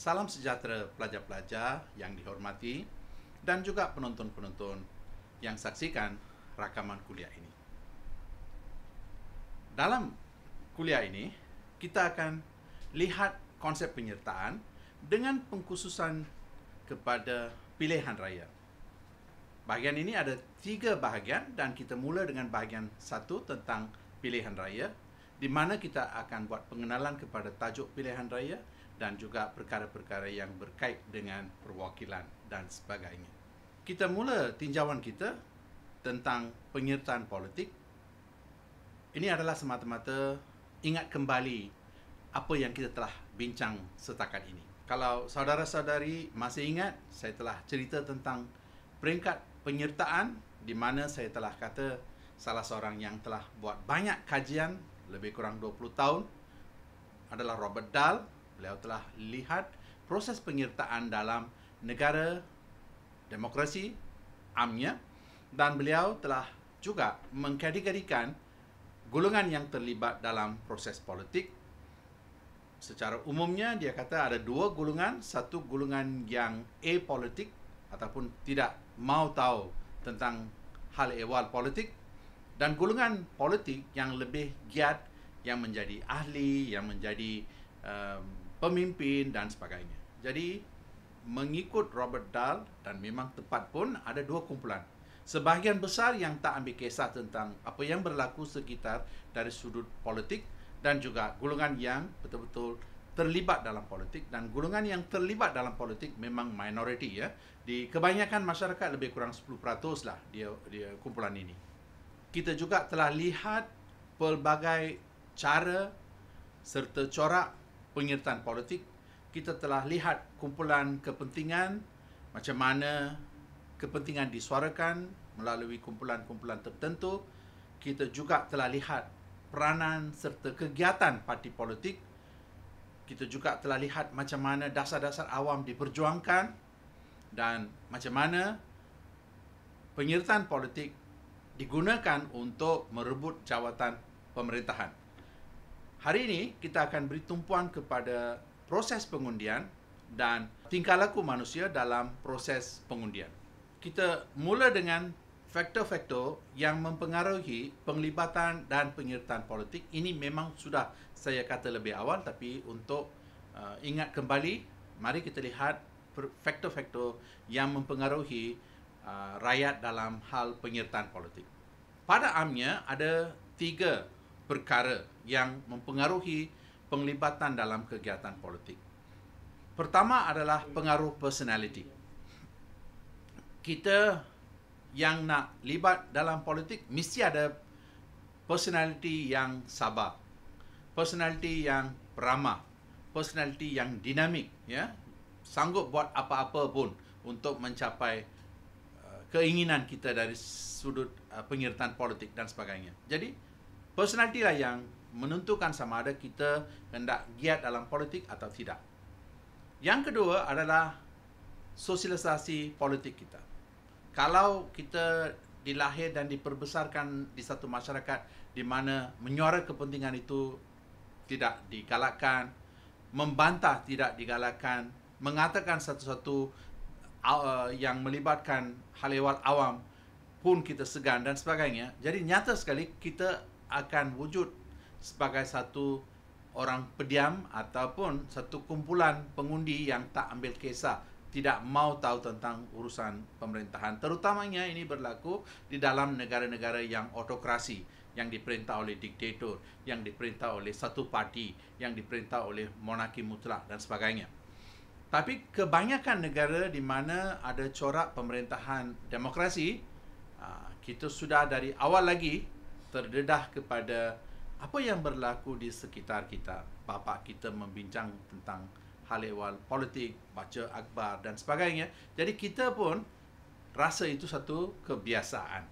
Salam sejahtera pelajar-pelajar yang dihormati dan juga penonton-penonton yang saksikan rakaman kuliah ini. Dalam kuliah ini, kita akan lihat konsep penyertaan dengan pengkhususan kepada pilihan raya. Bahagian ini ada tiga bahagian dan kita mula dengan bahagian satu tentang pilihan raya di mana kita akan buat pengenalan kepada tajuk pilihan raya, dan juga perkara-perkara yang berkait dengan perwakilan dan sebagainya. Kita mula tinjauan kita tentang penyertaan politik. Ini adalah semata-mata ingat kembali apa yang kita telah bincang setakat ini. Kalau saudara-saudari masih ingat, saya telah cerita tentang peringkat penyertaan di mana saya telah kata salah seorang yang telah buat banyak kajian lebih kurang 20 tahun adalah Robert Dahl beliau telah lihat proses penyertaan dalam negara demokrasi amnya dan beliau telah juga mengkategorikan golongan yang terlibat dalam proses politik secara umumnya dia kata ada dua golongan satu golongan yang apolitik ataupun tidak mau tahu tentang hal ehwal politik dan golongan politik yang lebih giat yang menjadi ahli yang menjadi um, pemimpin dan sebagainya. Jadi mengikut Robert Dahl dan memang tepat pun ada dua kumpulan. Sebahagian besar yang tak ambil kisah tentang apa yang berlaku sekitar dari sudut politik dan juga golongan yang betul-betul terlibat dalam politik dan golongan yang terlibat dalam politik memang minoriti ya. Di kebanyakan masyarakat lebih kurang 10% lah dia, dia kumpulan ini. Kita juga telah lihat pelbagai cara serta corak penyertaan politik, kita telah lihat kumpulan kepentingan macam mana kepentingan disuarakan melalui kumpulan-kumpulan tertentu. Kita juga telah lihat peranan serta kegiatan parti politik. Kita juga telah lihat macam mana dasar-dasar awam diperjuangkan dan macam mana penyertaan politik digunakan untuk merebut jawatan pemerintahan. Hari ini kita akan beri tumpuan kepada proses pengundian dan tingkah laku manusia dalam proses pengundian. Kita mula dengan faktor-faktor yang mempengaruhi penglibatan dan penyertaan politik. Ini memang sudah saya kata lebih awal tapi untuk uh, ingat kembali, mari kita lihat faktor-faktor yang mempengaruhi uh, rakyat dalam hal penyertaan politik. Pada amnya ada tiga perkara yang mempengaruhi penglibatan dalam kegiatan politik. Pertama adalah pengaruh personality. Kita yang nak libat dalam politik mesti ada personality yang sabar, personality yang ramah, personality yang dinamik, ya. Sanggup buat apa-apa pun untuk mencapai uh, keinginan kita dari sudut uh, penyertaan politik dan sebagainya. Jadi personality lah yang menentukan sama ada kita hendak giat dalam politik atau tidak. Yang kedua adalah sosialisasi politik kita. Kalau kita dilahir dan diperbesarkan di satu masyarakat di mana menyuara kepentingan itu tidak digalakkan, membantah tidak digalakkan, mengatakan satu-satu uh, uh, yang melibatkan hal ehwal awam pun kita segan dan sebagainya. Jadi nyata sekali kita akan wujud sebagai satu orang pediam ataupun satu kumpulan pengundi yang tak ambil kisah tidak mau tahu tentang urusan pemerintahan terutamanya ini berlaku di dalam negara-negara yang otokrasi yang diperintah oleh diktator yang diperintah oleh satu parti yang diperintah oleh monarki mutlak dan sebagainya tapi kebanyakan negara di mana ada corak pemerintahan demokrasi ah, kita sudah dari awal lagi terdedah kepada apa yang berlaku di sekitar kita. Bapak kita membincang tentang hal ehwal politik, baca akhbar dan sebagainya. Jadi kita pun rasa itu satu kebiasaan.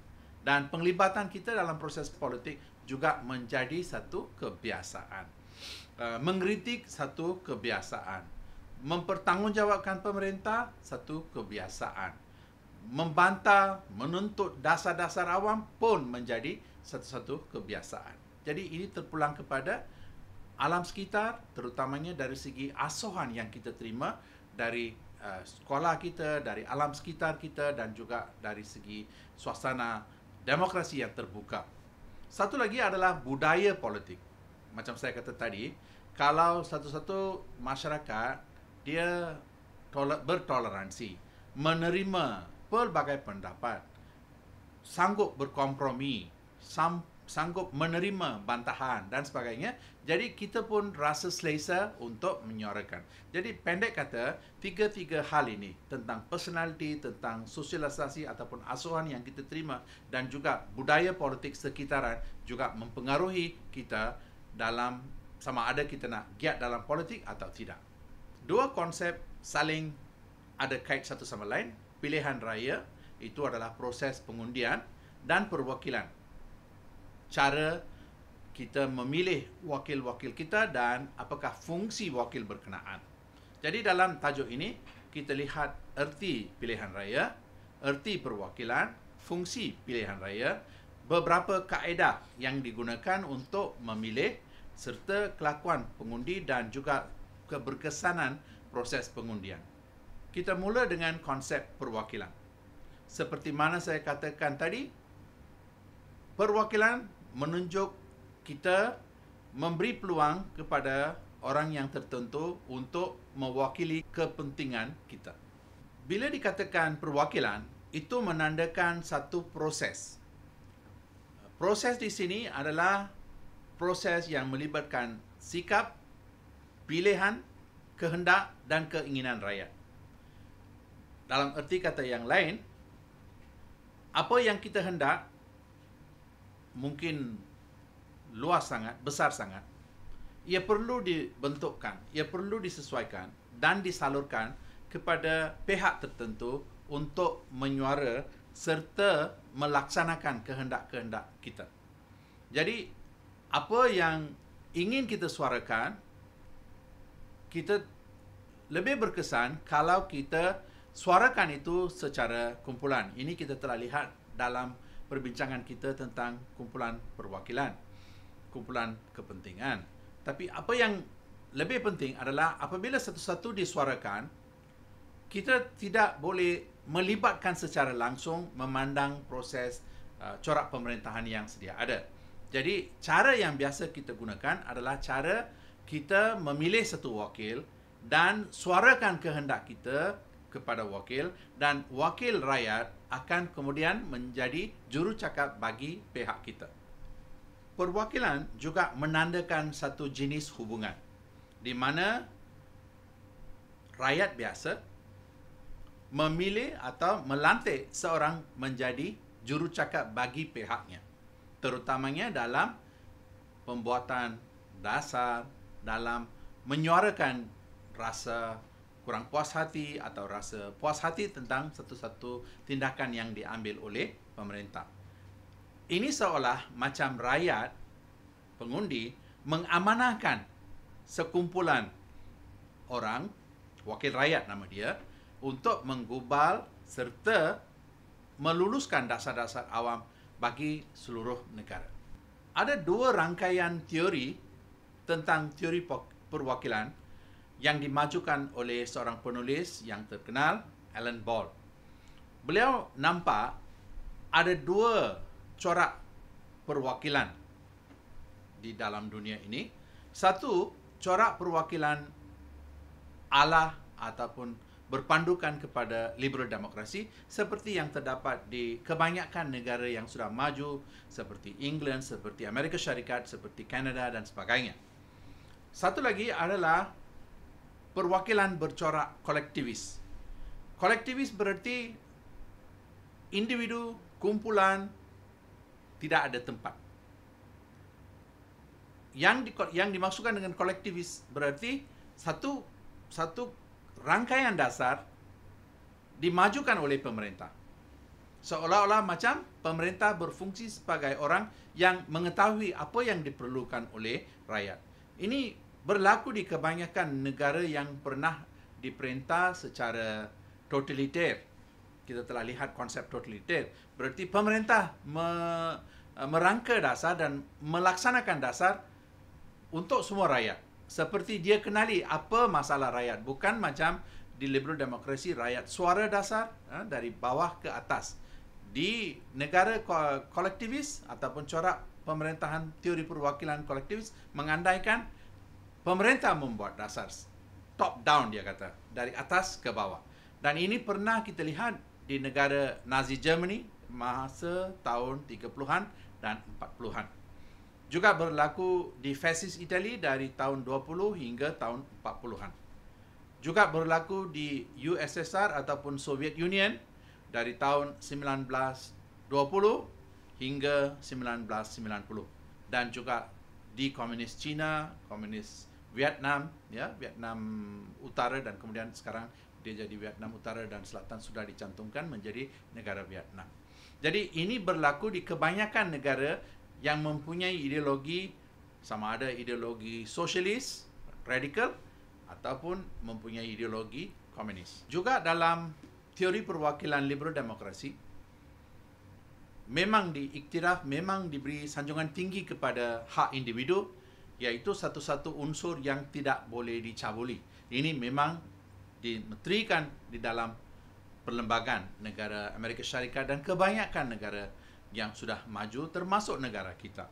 Dan penglibatan kita dalam proses politik juga menjadi satu kebiasaan. Eh, mengkritik satu kebiasaan. Mempertanggungjawabkan pemerintah satu kebiasaan. Membantah, menuntut dasar-dasar awam pun menjadi satu-satu kebiasaan. Jadi ini terpulang kepada alam sekitar terutamanya dari segi asuhan yang kita terima dari uh, sekolah kita, dari alam sekitar kita dan juga dari segi suasana demokrasi yang terbuka. Satu lagi adalah budaya politik. Macam saya kata tadi, kalau satu-satu masyarakat dia bertoleransi, menerima pelbagai pendapat, sanggup berkompromi sampai sanggup menerima bantahan dan sebagainya. Jadi kita pun rasa selesa untuk menyuarakan. Jadi pendek kata, tiga-tiga hal ini tentang personaliti, tentang sosialisasi ataupun asuhan yang kita terima dan juga budaya politik sekitaran juga mempengaruhi kita dalam sama ada kita nak giat dalam politik atau tidak. Dua konsep saling ada kait satu sama lain. Pilihan raya itu adalah proses pengundian dan perwakilan cara kita memilih wakil-wakil kita dan apakah fungsi wakil berkenaan. Jadi dalam tajuk ini, kita lihat erti pilihan raya, erti perwakilan, fungsi pilihan raya, beberapa kaedah yang digunakan untuk memilih serta kelakuan pengundi dan juga keberkesanan proses pengundian. Kita mula dengan konsep perwakilan. Seperti mana saya katakan tadi, perwakilan menunjuk kita memberi peluang kepada orang yang tertentu untuk mewakili kepentingan kita. Bila dikatakan perwakilan, itu menandakan satu proses. Proses di sini adalah proses yang melibatkan sikap, pilihan, kehendak dan keinginan rakyat. Dalam erti kata yang lain, apa yang kita hendak mungkin luas sangat, besar sangat. Ia perlu dibentukkan, ia perlu disesuaikan dan disalurkan kepada pihak tertentu untuk menyuara serta melaksanakan kehendak-kehendak kita. Jadi apa yang ingin kita suarakan kita lebih berkesan kalau kita suarakan itu secara kumpulan. Ini kita telah lihat dalam perbincangan kita tentang kumpulan perwakilan, kumpulan kepentingan. Tapi apa yang lebih penting adalah apabila satu-satu disuarakan, kita tidak boleh melibatkan secara langsung memandang proses uh, corak pemerintahan yang sedia ada. Jadi cara yang biasa kita gunakan adalah cara kita memilih satu wakil dan suarakan kehendak kita kepada wakil dan wakil rakyat akan kemudian menjadi jurucakap bagi pihak kita. Perwakilan juga menandakan satu jenis hubungan di mana rakyat biasa memilih atau melantik seorang menjadi jurucakap bagi pihaknya. Terutamanya dalam pembuatan dasar, dalam menyuarakan rasa kurang puas hati atau rasa puas hati tentang satu-satu tindakan yang diambil oleh pemerintah. Ini seolah macam rakyat pengundi mengamanahkan sekumpulan orang wakil rakyat nama dia untuk menggubal serta meluluskan dasar-dasar awam bagi seluruh negara. Ada dua rangkaian teori tentang teori perwakilan yang dimajukan oleh seorang penulis yang terkenal, Alan Ball. Beliau nampak ada dua corak perwakilan di dalam dunia ini. Satu, corak perwakilan Allah ataupun berpandukan kepada liberal demokrasi seperti yang terdapat di kebanyakan negara yang sudah maju seperti England, seperti Amerika Syarikat, seperti Kanada dan sebagainya. Satu lagi adalah perwakilan bercorak kolektivis. Kolektivis berarti individu, kumpulan tidak ada tempat. Yang di, yang dimaksudkan dengan kolektivis berarti satu satu rangkaian dasar dimajukan oleh pemerintah. Seolah-olah macam pemerintah berfungsi sebagai orang yang mengetahui apa yang diperlukan oleh rakyat. Ini berlaku di kebanyakan negara yang pernah diperintah secara totaliter. Kita telah lihat konsep totaliter. Berarti pemerintah me, eh, merangka dasar dan melaksanakan dasar untuk semua rakyat. Seperti dia kenali apa masalah rakyat. Bukan macam di liberal demokrasi rakyat suara dasar eh, dari bawah ke atas. Di negara kolektivis ataupun corak pemerintahan teori perwakilan kolektivis mengandaikan pemerintah membuat dasar top down dia kata dari atas ke bawah dan ini pernah kita lihat di negara Nazi Germany masa tahun 30-an dan 40-an juga berlaku di fasis Itali dari tahun 20 hingga tahun 40-an juga berlaku di USSR ataupun Soviet Union dari tahun 1920 hingga 1990 dan juga di komunis China, komunis Vietnam, ya Vietnam Utara dan kemudian sekarang dia jadi Vietnam Utara dan Selatan sudah dicantumkan menjadi negara Vietnam. Jadi ini berlaku di kebanyakan negara yang mempunyai ideologi sama ada ideologi sosialis, radikal ataupun mempunyai ideologi komunis. Juga dalam teori perwakilan liberal demokrasi, memang diiktiraf, memang diberi sanjungan tinggi kepada hak individu iaitu satu-satu unsur yang tidak boleh dicabuli. Ini memang dimetrikan di dalam perlembagaan negara Amerika Syarikat dan kebanyakan negara yang sudah maju termasuk negara kita.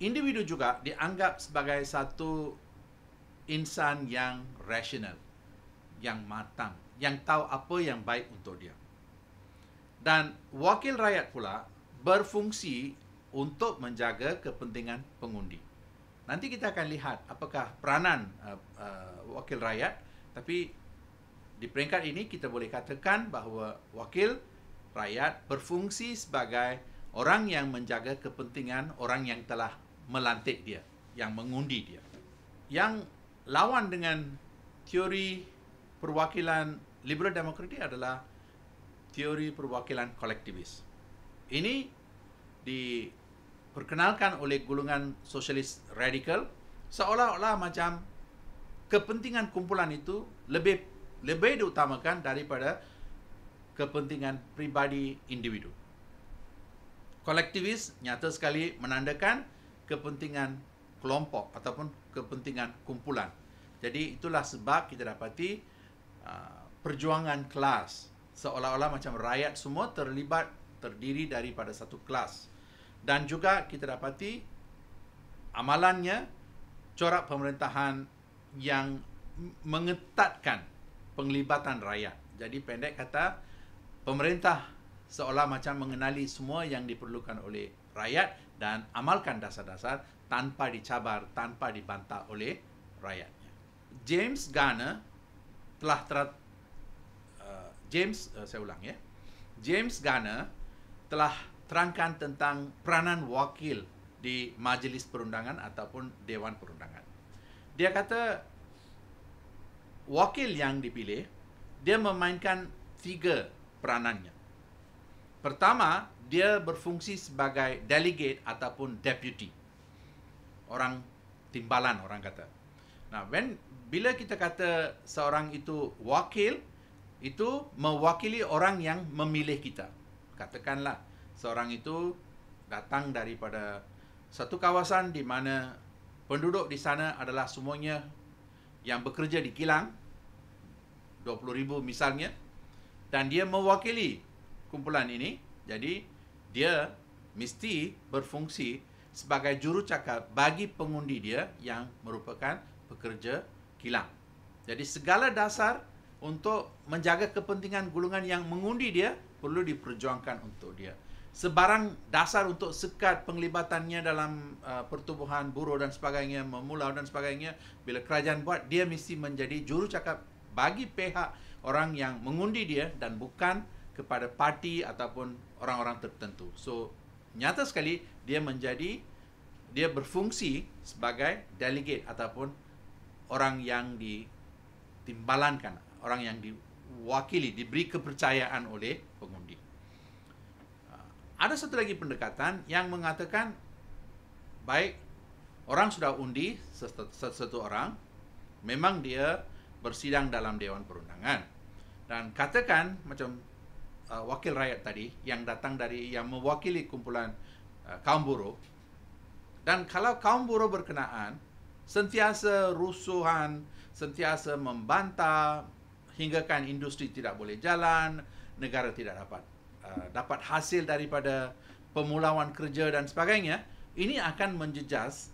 Individu juga dianggap sebagai satu insan yang rasional, yang matang, yang tahu apa yang baik untuk dia dan wakil rakyat pula berfungsi untuk menjaga kepentingan pengundi. Nanti kita akan lihat apakah peranan uh, uh, wakil rakyat tapi di peringkat ini kita boleh katakan bahawa wakil rakyat berfungsi sebagai orang yang menjaga kepentingan orang yang telah melantik dia, yang mengundi dia. Yang lawan dengan teori perwakilan liberal demokrasi adalah teori perwakilan kolektivis. Ini diperkenalkan oleh golongan sosialis radikal seolah-olah macam kepentingan kumpulan itu lebih lebih diutamakan daripada kepentingan pribadi individu. Kolektivis nyata sekali menandakan kepentingan kelompok ataupun kepentingan kumpulan. Jadi itulah sebab kita dapati uh, perjuangan kelas seolah-olah macam rakyat semua terlibat terdiri daripada satu kelas. Dan juga kita dapati amalannya corak pemerintahan yang mengetatkan penglibatan rakyat. Jadi pendek kata pemerintah seolah macam mengenali semua yang diperlukan oleh rakyat dan amalkan dasar-dasar tanpa dicabar, tanpa dibantah oleh rakyatnya. James Garner telah James, uh, saya ulang ya. James Garner telah terangkan tentang peranan wakil di majlis perundangan ataupun dewan perundangan. Dia kata wakil yang dipilih dia memainkan tiga peranannya. Pertama, dia berfungsi sebagai delegate ataupun deputy. Orang timbalan orang kata. Nah, when bila kita kata seorang itu wakil, itu mewakili orang yang memilih kita. Katakanlah seorang itu datang daripada satu kawasan di mana penduduk di sana adalah semuanya yang bekerja di kilang 20,000 misalnya dan dia mewakili kumpulan ini jadi dia mesti berfungsi sebagai jurucakap bagi pengundi dia yang merupakan pekerja kilang. Jadi segala dasar untuk menjaga kepentingan golongan yang mengundi dia perlu diperjuangkan untuk dia. Sebarang dasar untuk sekat penglibatannya dalam uh, pertubuhan buruh dan sebagainya, memulau dan sebagainya, bila kerajaan buat, dia mesti menjadi juru cakap bagi pihak orang yang mengundi dia dan bukan kepada parti ataupun orang-orang tertentu. So, nyata sekali dia menjadi, dia berfungsi sebagai delegate ataupun orang yang ditimbalankan orang yang diwakili, diberi kepercayaan oleh pengundi. Ah, ada satu lagi pendekatan yang mengatakan baik orang sudah undi satu orang memang dia bersidang dalam dewan perundangan dan katakan macam uh, wakil rakyat tadi yang datang dari yang mewakili kumpulan uh, kaum buruh dan kalau kaum buruh berkenaan sentiasa rusuhan sentiasa membantah hinggakan industri tidak boleh jalan, negara tidak dapat uh, dapat hasil daripada pemulauan kerja dan sebagainya, ini akan menjejas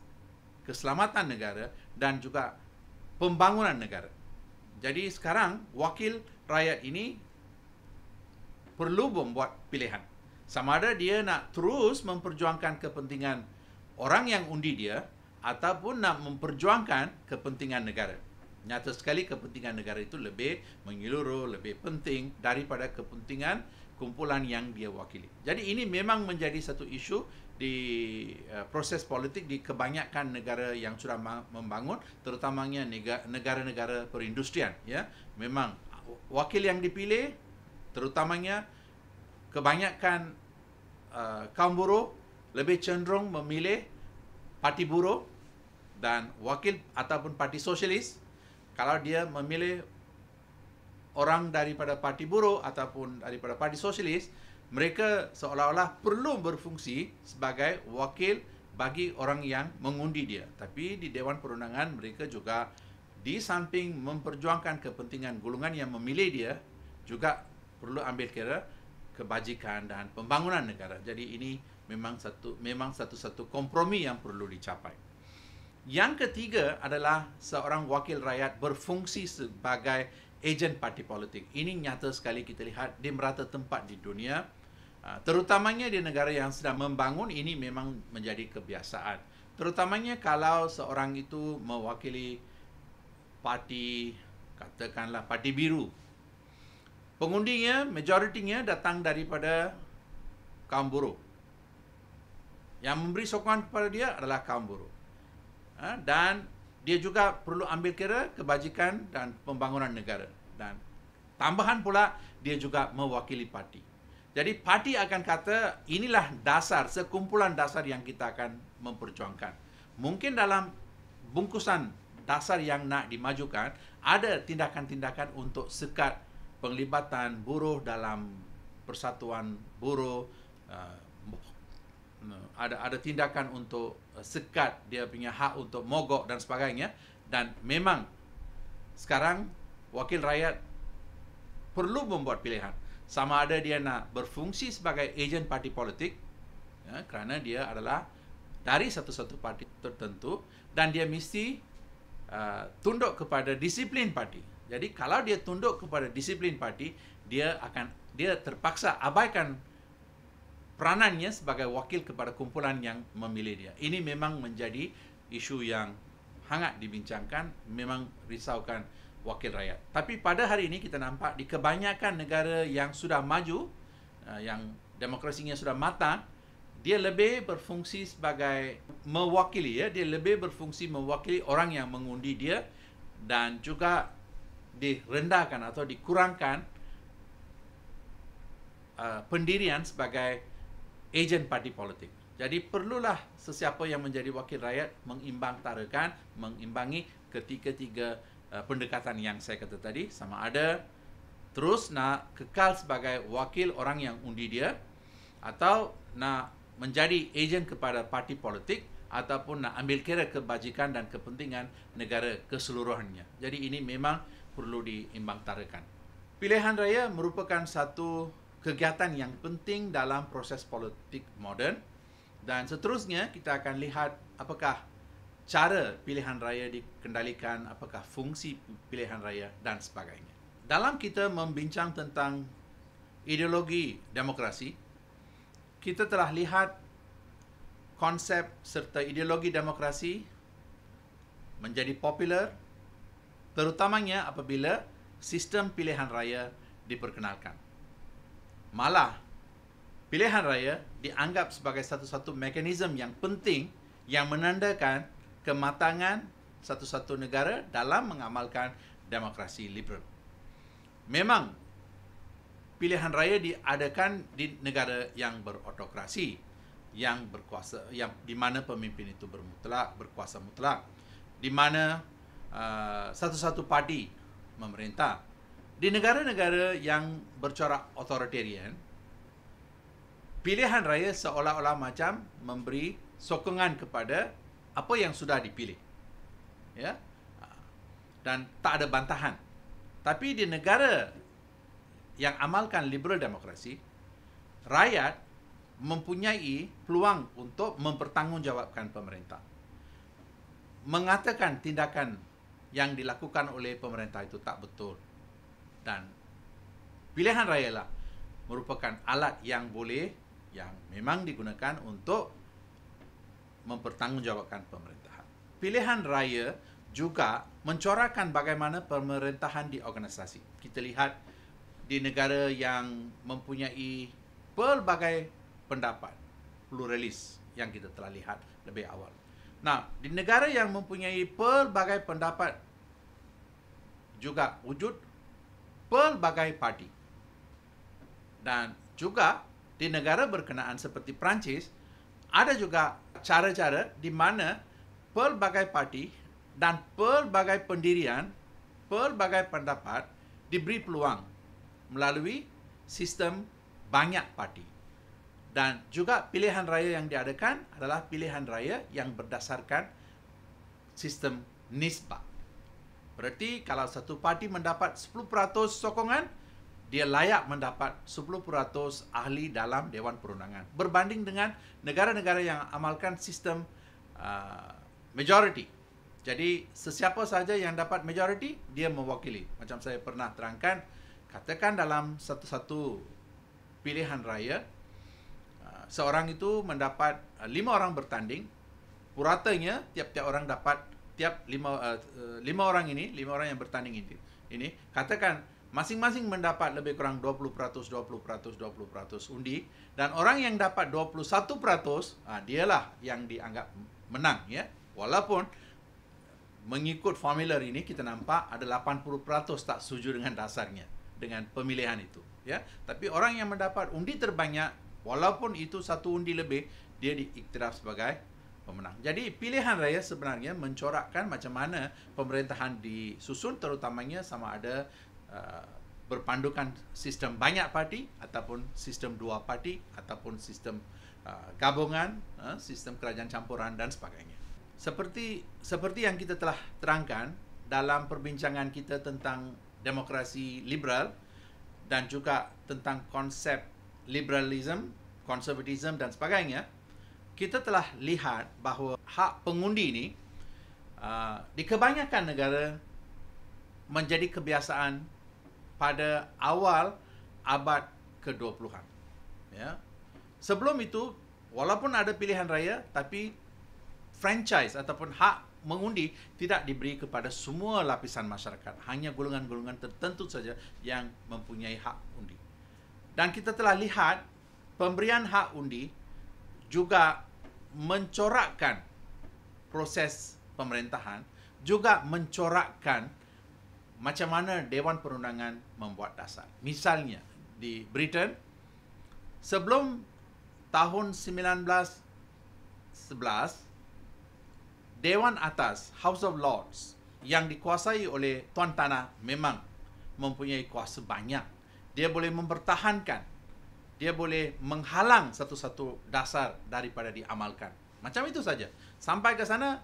keselamatan negara dan juga pembangunan negara. Jadi sekarang wakil rakyat ini perlu membuat pilihan. Sama ada dia nak terus memperjuangkan kepentingan orang yang undi dia ataupun nak memperjuangkan kepentingan negara. Nyata sekali kepentingan negara itu lebih menyeluruh, lebih penting daripada kepentingan kumpulan yang dia wakili. Jadi ini memang menjadi satu isu di uh, proses politik di kebanyakan negara yang sudah membangun terutamanya negara-negara perindustrian ya memang wakil yang dipilih terutamanya kebanyakan uh, kaum buruh lebih cenderung memilih parti buruh dan wakil ataupun parti sosialis kalau dia memilih orang daripada parti buruh ataupun daripada parti sosialis mereka seolah-olah perlu berfungsi sebagai wakil bagi orang yang mengundi dia tapi di dewan perundangan mereka juga di samping memperjuangkan kepentingan golongan yang memilih dia juga perlu ambil kira kebajikan dan pembangunan negara jadi ini memang satu memang satu-satu kompromi yang perlu dicapai yang ketiga adalah seorang wakil rakyat berfungsi sebagai ejen parti politik. Ini nyata sekali kita lihat di merata tempat di dunia. Ah, terutamanya di negara yang sedang membangun ini memang menjadi kebiasaan. Terutamanya kalau seorang itu mewakili parti, katakanlah parti biru. Pengundinya, majoritinya datang daripada kaum buruh. Yang memberi sokongan kepada dia adalah kaum buruh. Ha, dan dia juga perlu ambil kira kebajikan dan pembangunan negara dan tambahan pula dia juga mewakili parti. Jadi parti akan kata inilah dasar sekumpulan dasar yang kita akan memperjuangkan. Mungkin dalam bungkusan dasar yang nak dimajukan ada tindakan-tindakan untuk sekat penglibatan buruh dalam persatuan buruh ah, ada ada tindakan untuk Uh, sekat dia punya hak untuk mogok dan sebagainya dan memang sekarang wakil rakyat perlu membuat pilihan sama ada dia nak berfungsi sebagai ejen parti politik ya, kerana dia adalah dari satu-satu parti tertentu dan dia mesti uh, tunduk kepada disiplin parti jadi kalau dia tunduk kepada disiplin parti dia akan dia terpaksa abaikan peranannya sebagai wakil kepada kumpulan yang memilih dia. Ini memang menjadi isu yang hangat dibincangkan, memang risaukan wakil rakyat. Tapi pada hari ini kita nampak di kebanyakan negara yang sudah maju, eh, yang demokrasinya sudah matang, dia lebih berfungsi sebagai mewakili ya, dia lebih berfungsi mewakili orang yang mengundi dia dan juga direndahkan atau dikurangkan uh, pendirian sebagai ejen parti politik. Jadi perlulah sesiapa yang menjadi wakil rakyat mengimbang tarakan, mengimbangi ketiga-tiga uh, pendekatan yang saya kata tadi sama ada terus nak kekal sebagai wakil orang yang undi dia atau nak menjadi ejen kepada parti politik ataupun nak ambil kira kebajikan dan kepentingan negara keseluruhannya. Jadi ini memang perlu diimbang tarakan. Pilihan raya merupakan satu kegiatan yang penting dalam proses politik moden dan seterusnya kita akan lihat apakah cara pilihan raya dikendalikan apakah fungsi pilihan raya dan sebagainya dalam kita membincang tentang ideologi demokrasi kita telah lihat konsep serta ideologi demokrasi menjadi popular terutamanya apabila sistem pilihan raya diperkenalkan Malah, pilihan raya dianggap sebagai satu-satu mekanisme yang penting yang menandakan kematangan satu-satu negara dalam mengamalkan demokrasi liberal. Memang, pilihan raya diadakan di negara yang berotokrasi, yang berkuasa, yang di mana pemimpin itu bermutlak, berkuasa mutlak, di mana uh, satu-satu parti memerintah. Di negara-negara yang bercorak authoritarian, pilihan raya seolah-olah macam memberi sokongan kepada apa yang sudah dipilih. Ya. Dan tak ada bantahan. Tapi di negara yang amalkan liberal demokrasi, rakyat mempunyai peluang untuk mempertanggungjawabkan pemerintah. Mengatakan tindakan yang dilakukan oleh pemerintah itu tak betul, dan pilihan raya lah merupakan alat yang boleh yang memang digunakan untuk mempertanggungjawabkan pemerintahan. Pilihan raya juga mencorakkan bagaimana pemerintahan di organisasi. Kita lihat di negara yang mempunyai pelbagai pendapat pluralis yang kita telah lihat lebih awal. Nah, di negara yang mempunyai pelbagai pendapat juga wujud pelbagai parti. Dan juga di negara berkenaan seperti Perancis, ada juga cara-cara di mana pelbagai parti dan pelbagai pendirian, pelbagai pendapat diberi peluang melalui sistem banyak parti. Dan juga pilihan raya yang diadakan adalah pilihan raya yang berdasarkan sistem nisbah. Bererti kalau satu parti mendapat 10% sokongan, dia layak mendapat 10% ahli dalam Dewan Perundangan. Berbanding dengan negara-negara yang amalkan sistem uh, majority. Jadi, sesiapa sahaja yang dapat majority, dia mewakili. Macam saya pernah terangkan, katakan dalam satu-satu pilihan raya, uh, seorang itu mendapat uh, lima orang bertanding, puratanya tiap-tiap orang dapat Setiap lima uh, uh, lima orang ini, lima orang yang bertanding ini, ini katakan masing-masing mendapat lebih kurang 20%, 20%, 20% undi dan orang yang dapat 21%, uh, ah, dialah yang dianggap menang ya. Walaupun mengikut formula ini kita nampak ada 80% tak setuju dengan dasarnya dengan pemilihan itu ya. Tapi orang yang mendapat undi terbanyak walaupun itu satu undi lebih dia diiktiraf sebagai pemenang. Jadi pilihan raya sebenarnya mencorakkan macam mana pemerintahan disusun terutamanya sama ada uh, berpandukan sistem banyak parti ataupun sistem dua parti ataupun sistem uh, gabungan, uh, sistem kerajaan campuran dan sebagainya. Seperti seperti yang kita telah terangkan dalam perbincangan kita tentang demokrasi liberal dan juga tentang konsep liberalism, konservatism dan sebagainya kita telah lihat bahawa hak pengundi ini uh, di kebanyakan negara menjadi kebiasaan pada awal abad ke 20 Ya. Sebelum itu, walaupun ada pilihan raya, tapi franchise ataupun hak mengundi tidak diberi kepada semua lapisan masyarakat. Hanya golongan-golongan tertentu saja yang mempunyai hak undi. Dan kita telah lihat pemberian hak undi juga mencorakkan proses pemerintahan juga mencorakkan macam mana Dewan Perundangan membuat dasar. Misalnya di Britain sebelum tahun 1911 Dewan Atas House of Lords yang dikuasai oleh Tuan Tanah memang mempunyai kuasa banyak. Dia boleh mempertahankan dia boleh menghalang satu-satu dasar daripada diamalkan. Macam itu saja. Sampai ke sana,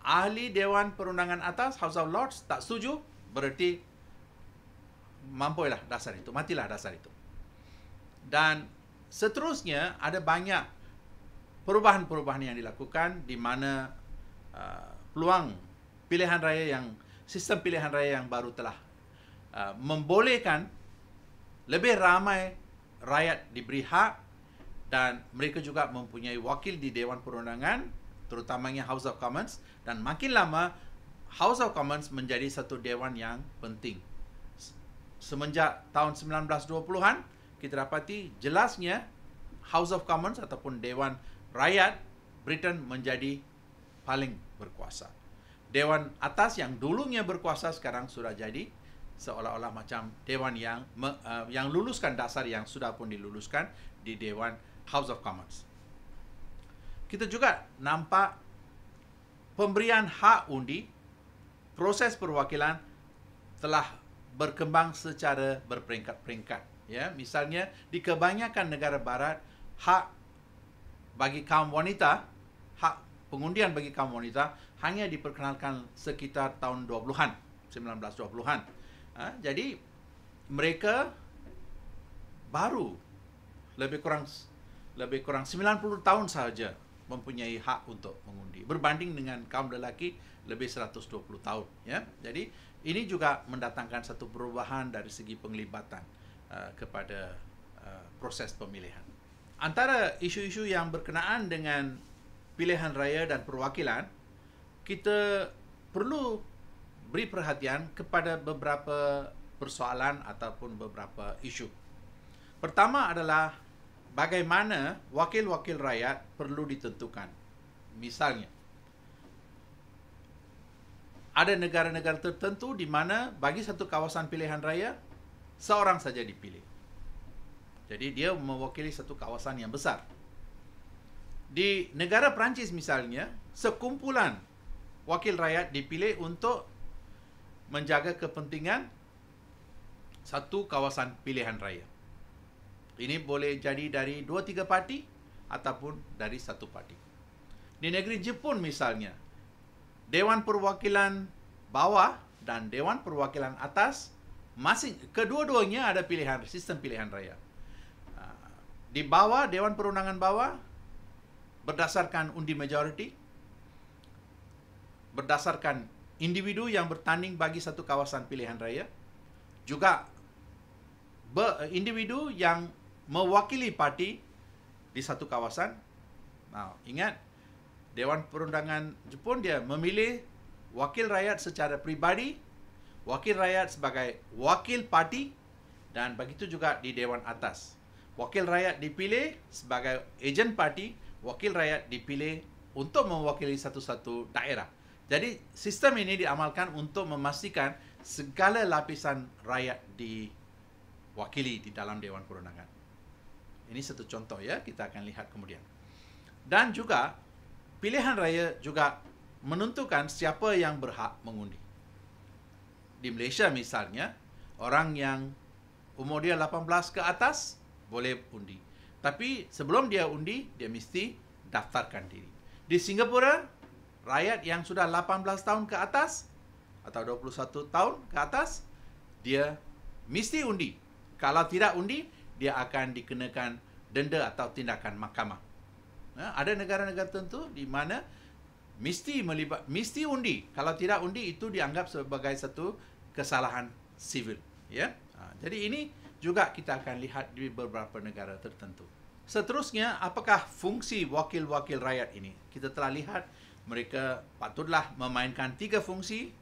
ahli Dewan Perundangan Atas, House of Lords, tak setuju, berarti lah dasar itu, matilah dasar itu. Dan seterusnya, ada banyak perubahan-perubahan yang dilakukan di mana uh, peluang pilihan raya yang, sistem pilihan raya yang baru telah uh, membolehkan lebih ramai rakyat diberi hak dan mereka juga mempunyai wakil di Dewan Perundangan terutamanya House of Commons dan makin lama House of Commons menjadi satu dewan yang penting. Semenjak tahun 1920-an kita dapati jelasnya House of Commons ataupun Dewan Rakyat Britain menjadi paling berkuasa. Dewan atas yang dulunya berkuasa sekarang sudah jadi seolah-olah macam dewan yang me, uh, yang luluskan dasar yang sudah pun diluluskan di dewan House of Commons. Kita juga nampak pemberian hak undi proses perwakilan telah berkembang secara berperingkat-peringkat ya misalnya di kebanyakan negara barat hak bagi kaum wanita hak pengundian bagi kaum wanita hanya diperkenalkan sekitar tahun 20-an 1920-an Ha? Jadi mereka baru lebih kurang lebih kurang 90 tahun sahaja mempunyai hak untuk mengundi berbanding dengan kaum lelaki lebih 120 tahun ya jadi ini juga mendatangkan satu perubahan dari segi penglibatan uh, kepada uh, proses pemilihan antara isu-isu yang berkenaan dengan pilihan raya dan perwakilan kita perlu beri perhatian kepada beberapa persoalan ataupun beberapa isu. Pertama adalah bagaimana wakil-wakil rakyat perlu ditentukan. Misalnya, ada negara-negara tertentu di mana bagi satu kawasan pilihan raya, seorang saja dipilih. Jadi dia mewakili satu kawasan yang besar. Di negara Perancis misalnya, sekumpulan wakil rakyat dipilih untuk menjaga kepentingan satu kawasan pilihan raya. Ini boleh jadi dari dua tiga parti ataupun dari satu parti. Di negeri Jepun misalnya, Dewan Perwakilan bawah dan Dewan Perwakilan atas masing kedua-duanya ada pilihan sistem pilihan raya. Ah, di bawah Dewan Perundangan bawah berdasarkan undi majoriti berdasarkan individu yang bertanding bagi satu kawasan pilihan raya juga individu yang mewakili parti di satu kawasan nah ingat dewan perundangan Jepun dia memilih wakil rakyat secara peribadi wakil rakyat sebagai wakil parti dan begitu juga di dewan atas wakil rakyat dipilih sebagai ejen parti wakil rakyat dipilih untuk mewakili satu-satu daerah jadi sistem ini diamalkan untuk memastikan segala lapisan rakyat diwakili di dalam Dewan Perundangan. Ini satu contoh ya, kita akan lihat kemudian. Dan juga pilihan raya juga menentukan siapa yang berhak mengundi. Di Malaysia misalnya, orang yang umur dia 18 ke atas boleh undi. Tapi sebelum dia undi, dia mesti daftarkan diri. Di Singapura, rakyat yang sudah 18 tahun ke atas atau 21 tahun ke atas dia mesti undi. Kalau tidak undi, dia akan dikenakan denda atau tindakan mahkamah. Ya, ada negara-negara tertentu di mana mesti melibat mesti undi. Kalau tidak undi itu dianggap sebagai satu kesalahan sivil, ya. Ha, jadi ini juga kita akan lihat di beberapa negara tertentu. Seterusnya, apakah fungsi wakil-wakil rakyat ini? Kita telah lihat mereka patutlah memainkan tiga fungsi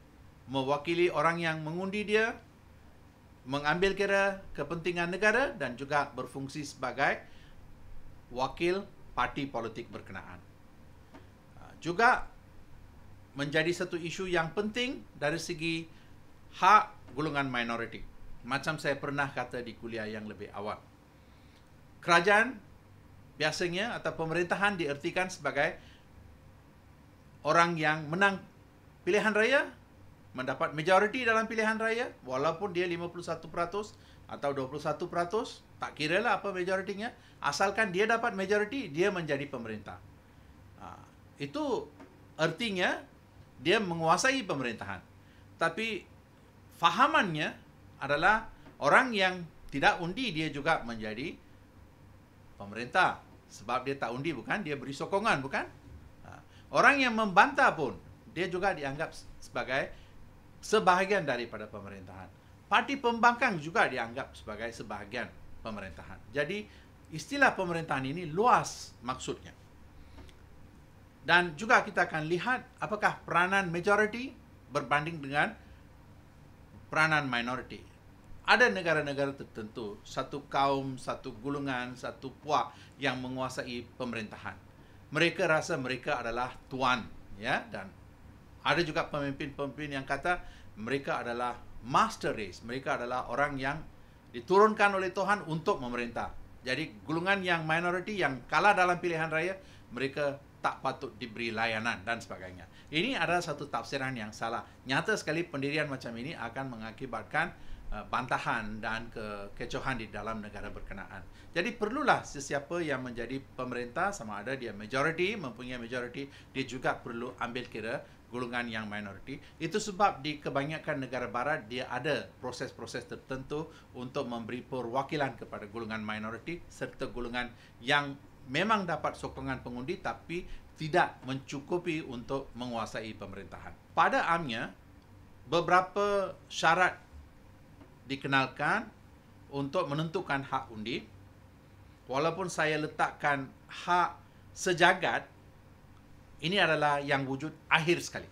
mewakili orang yang mengundi dia mengambil kira kepentingan negara dan juga berfungsi sebagai wakil parti politik berkenaan ah, juga menjadi satu isu yang penting dari segi hak golongan minoriti macam saya pernah kata di kuliah yang lebih awal kerajaan biasanya atau pemerintahan diertikan sebagai orang yang menang pilihan raya mendapat majoriti dalam pilihan raya walaupun dia 51% atau 21% tak kira lah apa majoritinya asalkan dia dapat majoriti dia menjadi pemerintah ha, itu artinya dia menguasai pemerintahan tapi fahamannya adalah orang yang tidak undi dia juga menjadi pemerintah sebab dia tak undi bukan dia beri sokongan bukan Orang yang membantah pun dia juga dianggap sebagai sebahagian daripada pemerintahan. Parti pembangkang juga dianggap sebagai sebahagian pemerintahan. Jadi istilah pemerintahan ini luas maksudnya. Dan juga kita akan lihat apakah peranan majoriti berbanding dengan peranan minoriti. Ada negara-negara tertentu, satu kaum, satu gulungan, satu puak yang menguasai pemerintahan mereka rasa mereka adalah tuan ya dan ada juga pemimpin-pemimpin yang kata mereka adalah master race mereka adalah orang yang diturunkan oleh Tuhan untuk memerintah jadi golongan yang minoriti yang kalah dalam pilihan raya mereka tak patut diberi layanan dan sebagainya ini adalah satu tafsiran yang salah nyata sekali pendirian macam ini akan mengakibatkan Eh, bantahan dan kecohan di dalam negara berkenaan. Jadi perlulah sesiapa yang menjadi pemerintah sama ada dia majoriti mempunyai majoriti dia juga perlu ambil kira golongan yang minoriti. Itu sebab di kebanyakan negara barat dia ada proses-proses tertentu untuk memberi perwakilan kepada golongan minoriti serta golongan yang memang dapat sokongan pengundi tapi tidak mencukupi untuk menguasai pemerintahan. Pada amnya beberapa syarat dikenalkan untuk menentukan hak undi walaupun saya letakkan hak sejagat ini adalah yang wujud akhir sekali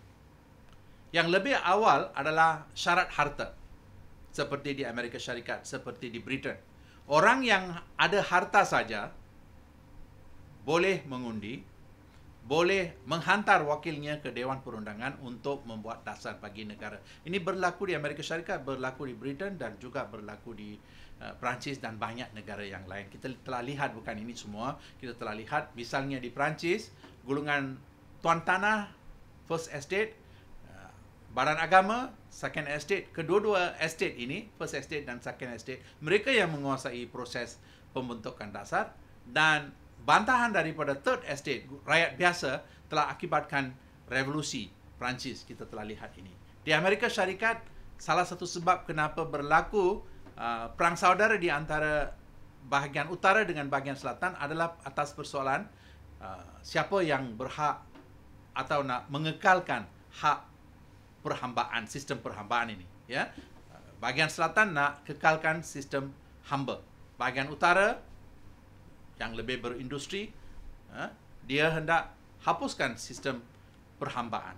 yang lebih awal adalah syarat harta seperti di Amerika Syarikat seperti di Britain orang yang ada harta saja boleh mengundi boleh menghantar wakilnya ke Dewan Perundangan untuk membuat dasar bagi negara. Ini berlaku di Amerika Syarikat, berlaku di Britain dan juga berlaku di uh, Perancis dan banyak negara yang lain. Kita telah lihat bukan ini semua, kita telah lihat misalnya di Perancis, gulungan tuan tanah, first estate, uh, badan agama, second estate. Kedua-dua estate ini, first estate dan second estate, mereka yang menguasai proses pembentukan dasar dan bantahan daripada third estate rakyat biasa telah akibatkan revolusi Perancis kita telah lihat ini di Amerika Syarikat salah satu sebab kenapa berlaku uh, perang saudara di antara bahagian utara dengan bahagian selatan adalah atas persoalan uh, siapa yang berhak atau nak mengekalkan hak perhambaan sistem perhambaan ini ya uh, bahagian selatan nak kekalkan sistem hamba bahagian utara yang lebih berindustri ha, dia hendak hapuskan sistem perhambaan.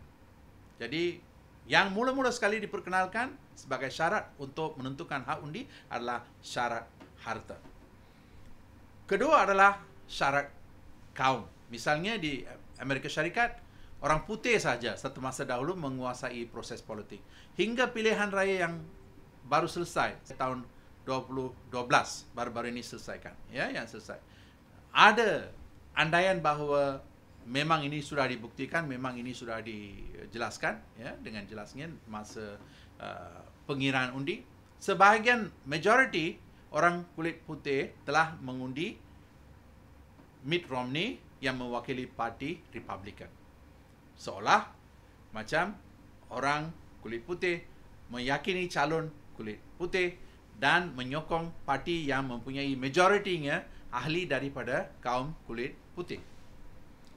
Jadi yang mula-mula sekali diperkenalkan sebagai syarat untuk menentukan hak undi adalah syarat harta. Kedua adalah syarat kaum. Misalnya di Amerika Syarikat, orang putih saja satu masa dahulu menguasai proses politik. Hingga pilihan raya yang baru selesai tahun 2012 baru-baru ini selesaikan ya yang selesai ada andaian bahawa memang ini sudah dibuktikan, memang ini sudah dijelaskan ya dengan jelasnya masa uh, pengiraan undi. Sebahagian majoriti orang kulit putih telah mengundi Mitt Romney yang mewakili parti Republikan. Seolah macam orang kulit putih meyakini calon kulit putih dan menyokong parti yang mempunyai majoritinya ahli daripada kaum kulit putih.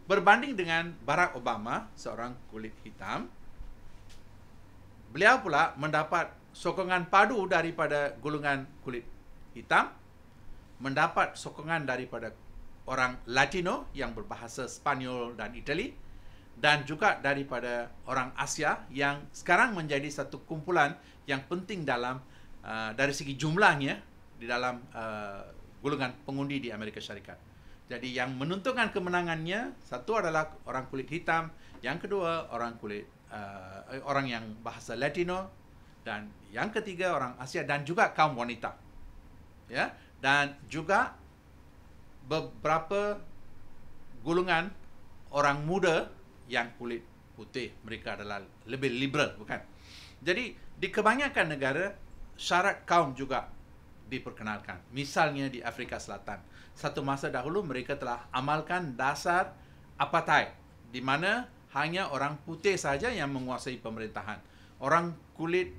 Berbanding dengan Barack Obama, seorang kulit hitam, beliau pula mendapat sokongan padu daripada golongan kulit hitam, mendapat sokongan daripada orang Latino yang berbahasa Spanyol dan Itali, dan juga daripada orang Asia yang sekarang menjadi satu kumpulan yang penting dalam uh, dari segi jumlahnya di dalam uh, golongan pengundi di Amerika Syarikat. Jadi yang menentukan kemenangannya satu adalah orang kulit hitam, yang kedua orang kulit uh, eh, orang yang bahasa Latino dan yang ketiga orang Asia dan juga kaum wanita. Ya, dan juga beberapa golongan orang muda yang kulit putih mereka adalah lebih liberal bukan jadi di kebanyakan negara syarat kaum juga diperkenalkan. Misalnya di Afrika Selatan. Satu masa dahulu mereka telah amalkan dasar apartheid di mana hanya orang putih saja yang menguasai pemerintahan. Orang kulit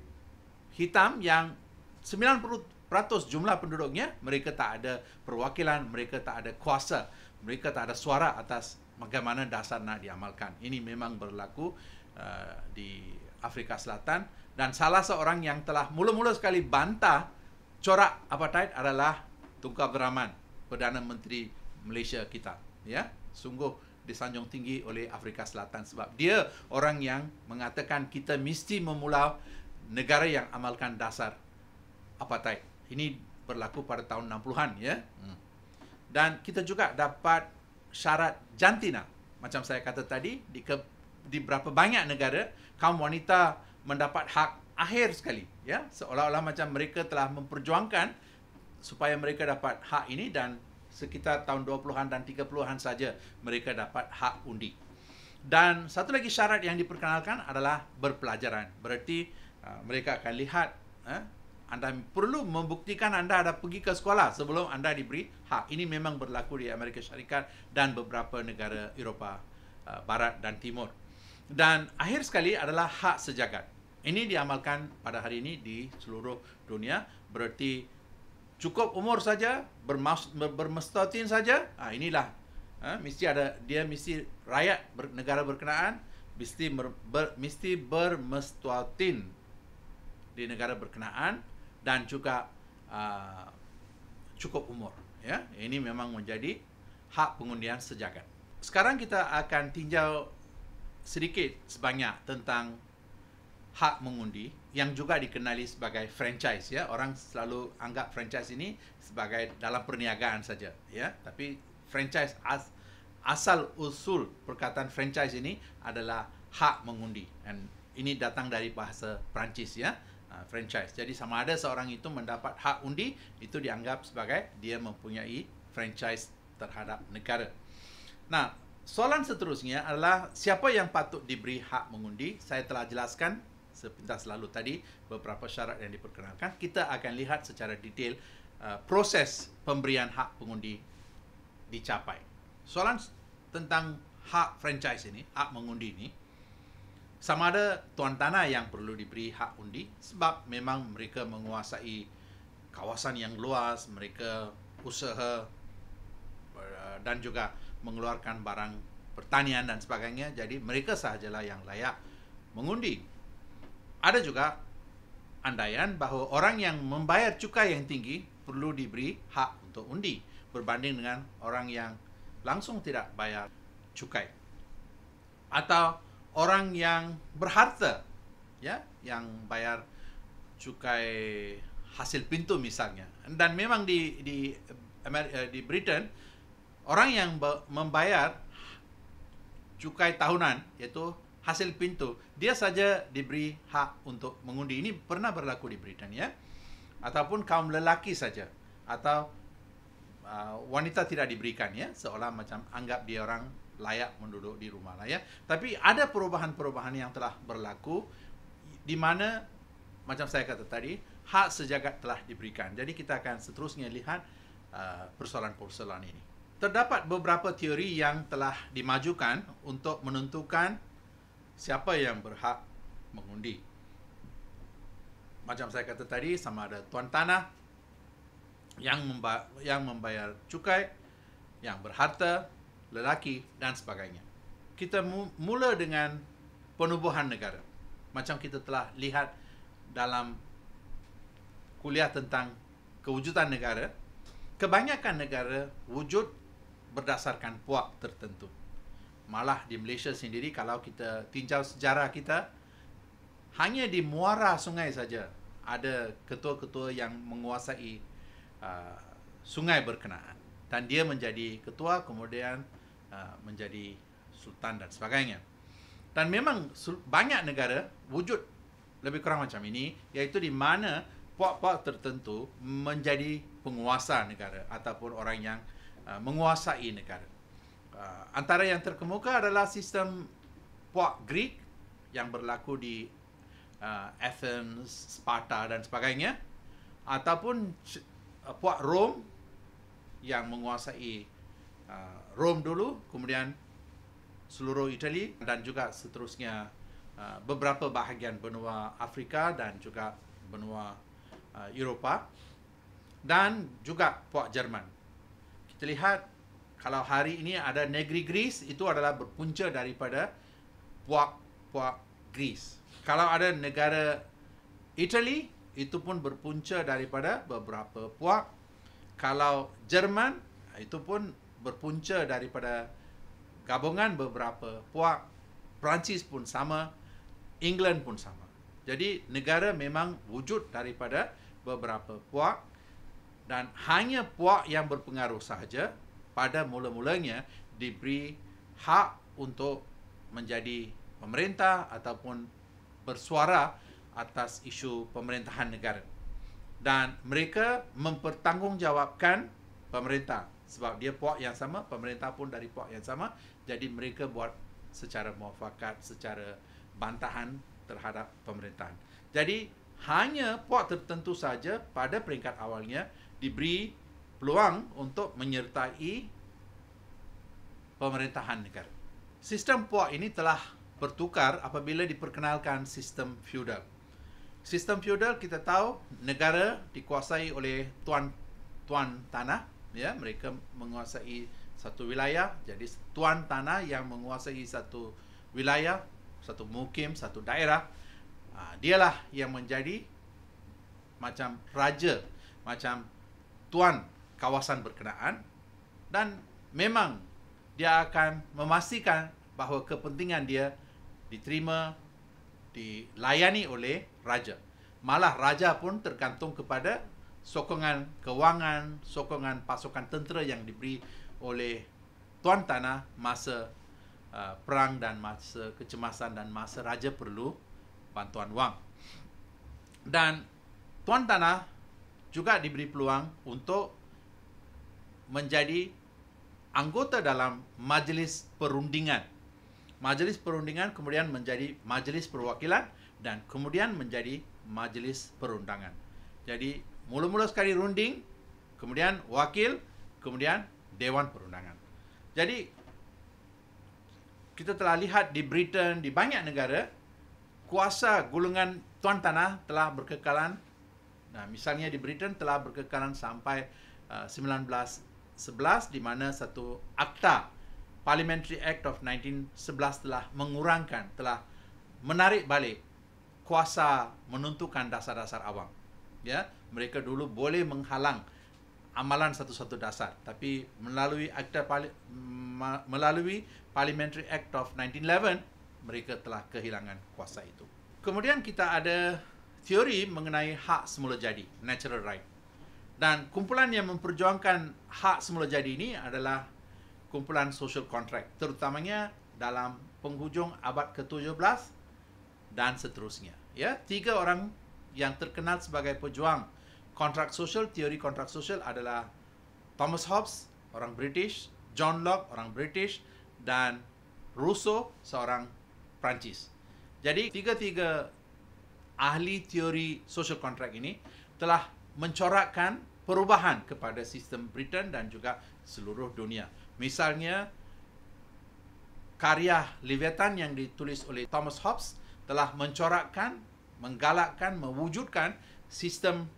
hitam yang 90% jumlah penduduknya mereka tak ada perwakilan, mereka tak ada kuasa, mereka tak ada suara atas bagaimana dasar nak diamalkan. Ini memang berlaku uh, di Afrika Selatan dan salah seorang yang telah mula-mula sekali bantah corak apartheid adalah Tunku Abdul Perdana Menteri Malaysia kita. Ya, sungguh disanjung tinggi oleh Afrika Selatan sebab dia orang yang mengatakan kita mesti memula negara yang amalkan dasar apartheid. Ini berlaku pada tahun 60-an ya. Hmm. Dan kita juga dapat syarat jantina. Macam saya kata tadi di ke, di berapa banyak negara kaum wanita mendapat hak akhir sekali ya seolah-olah macam mereka telah memperjuangkan supaya mereka dapat hak ini dan sekitar tahun 20-an dan 30-an saja mereka dapat hak undi. Dan satu lagi syarat yang diperkenalkan adalah berpelajaran. Bererti uh, mereka akan lihat eh, anda perlu membuktikan anda ada pergi ke sekolah sebelum anda diberi hak. Ini memang berlaku di Amerika Syarikat dan beberapa negara Eropah uh, Barat dan Timur. Dan akhir sekali adalah hak sejagat. Ini diamalkan pada hari ini di seluruh dunia. Berarti cukup umur saja, bermestatin saja. Ha, inilah ha, mesti ada dia mesti rakyat ber, negara berkenaan mesti ber, ber, mesti bermestatin di negara berkenaan dan juga ha, cukup umur. Ya, ini memang menjadi hak pengundian sejagat. Sekarang kita akan tinjau sedikit sebanyak tentang hak mengundi yang juga dikenali sebagai franchise ya orang selalu anggap franchise ini sebagai dalam perniagaan saja ya tapi franchise as, asal usul perkataan franchise ini adalah hak mengundi dan ini datang dari bahasa Perancis ya ah, franchise jadi sama ada seorang itu mendapat hak undi itu dianggap sebagai dia mempunyai franchise terhadap negara nah Soalan seterusnya adalah siapa yang patut diberi hak mengundi? Saya telah jelaskan sepintas lalu tadi beberapa syarat yang diperkenalkan. Kita akan lihat secara detail uh, proses pemberian hak pengundi dicapai. Soalan tentang hak franchise ini, hak mengundi ini, sama ada tuan tanah yang perlu diberi hak undi sebab memang mereka menguasai kawasan yang luas, mereka usaha uh, dan juga mengeluarkan barang pertanian dan sebagainya. Jadi mereka sahajalah yang layak mengundi ada juga andaian bahawa orang yang membayar cukai yang tinggi perlu diberi hak untuk undi berbanding dengan orang yang langsung tidak bayar cukai atau orang yang berharta ya yang bayar cukai hasil pintu misalnya dan memang di di Amerika, eh, di Britain orang yang membayar cukai tahunan iaitu hasil pintu dia saja diberi hak untuk mengundi ini pernah berlaku di Britania ya. ataupun kaum lelaki saja atau uh, wanita tidak diberikan ya seolah macam anggap dia orang layak menduduk di rumah lah ya tapi ada perubahan-perubahan yang telah berlaku di mana macam saya kata tadi hak sejagat telah diberikan jadi kita akan seterusnya lihat uh, persoalan-persoalan ini terdapat beberapa teori yang telah dimajukan untuk menentukan siapa yang berhak mengundi. Macam saya kata tadi, sama ada tuan tanah yang membayar, yang membayar cukai, yang berharta, lelaki dan sebagainya. Kita mula dengan penubuhan negara. Macam kita telah lihat dalam kuliah tentang kewujudan negara, kebanyakan negara wujud berdasarkan puak tertentu malah di Malaysia sendiri kalau kita tinjau sejarah kita hanya di muara sungai saja ada ketua-ketua yang menguasai uh, sungai berkenaan dan dia menjadi ketua kemudian uh, menjadi sultan dan sebagainya dan memang banyak negara wujud lebih kurang macam ini iaitu di mana puak-puak tertentu menjadi penguasa negara ataupun orang yang uh, menguasai negara Ah, antara yang terkemuka adalah sistem puak Greek yang berlaku di uh, Athens, Sparta dan sebagainya ataupun uh, puak Rom yang menguasai uh, Rom dulu kemudian seluruh Itali dan juga seterusnya uh, beberapa bahagian benua Afrika dan juga benua uh, Eropah dan juga puak Jerman. Kita lihat kalau hari ini ada negeri Greece itu adalah berpunca daripada puak-puak Greece. Kalau ada negara Italy itu pun berpunca daripada beberapa puak. Kalau Jerman itu pun berpunca daripada gabungan beberapa puak. Perancis pun sama, England pun sama. Jadi negara memang wujud daripada beberapa puak dan hanya puak yang berpengaruh sahaja pada mula-mulanya diberi hak untuk menjadi pemerintah ataupun bersuara atas isu pemerintahan negara. Dan mereka mempertanggungjawabkan pemerintah sebab dia puak yang sama, pemerintah pun dari puak yang sama. Jadi mereka buat secara muafakat, secara bantahan terhadap pemerintahan. Jadi hanya puak tertentu saja pada peringkat awalnya diberi peluang untuk menyertai pemerintahan negara. Sistem puak ini telah bertukar apabila diperkenalkan sistem feudal. Sistem feudal kita tahu negara dikuasai oleh tuan tuan tanah, ya mereka menguasai satu wilayah. Jadi tuan tanah yang menguasai satu wilayah, satu mukim, satu daerah, ha, dialah yang menjadi macam raja, macam tuan kawasan berkenaan dan memang dia akan memastikan bahawa kepentingan dia diterima dilayani oleh raja malah raja pun tergantung kepada sokongan kewangan sokongan pasukan tentera yang diberi oleh tuan tanah masa uh, perang dan masa kecemasan dan masa raja perlu bantuan wang dan tuan tanah juga diberi peluang untuk menjadi anggota dalam majlis perundingan. Majlis perundingan kemudian menjadi majlis perwakilan dan kemudian menjadi majlis perundangan. Jadi mula-mula sekali runding, kemudian wakil, kemudian dewan perundangan. Jadi kita telah lihat di Britain, di banyak negara, kuasa gulungan tuan tanah telah berkekalan. Nah, misalnya di Britain telah berkekalan sampai uh, 2011 di mana satu akta Parliamentary Act of 1911 telah mengurangkan telah menarik balik kuasa menentukan dasar-dasar awam ya mereka dulu boleh menghalang amalan satu-satu dasar tapi melalui akta melalui Parliamentary Act of 1911 mereka telah kehilangan kuasa itu kemudian kita ada teori mengenai hak semula jadi natural right dan kumpulan yang memperjuangkan hak semula jadi ini adalah kumpulan social contract terutamanya dalam penghujung abad ke-17 dan seterusnya. Ya, tiga orang yang terkenal sebagai pejuang kontrak sosial, teori kontrak sosial adalah Thomas Hobbes, orang British, John Locke, orang British dan Rousseau, seorang Perancis. Jadi, tiga-tiga ahli teori social contract ini telah mencorakkan perubahan kepada sistem Britain dan juga seluruh dunia. Misalnya, karya Leviathan yang ditulis oleh Thomas Hobbes telah mencorakkan, menggalakkan, mewujudkan sistem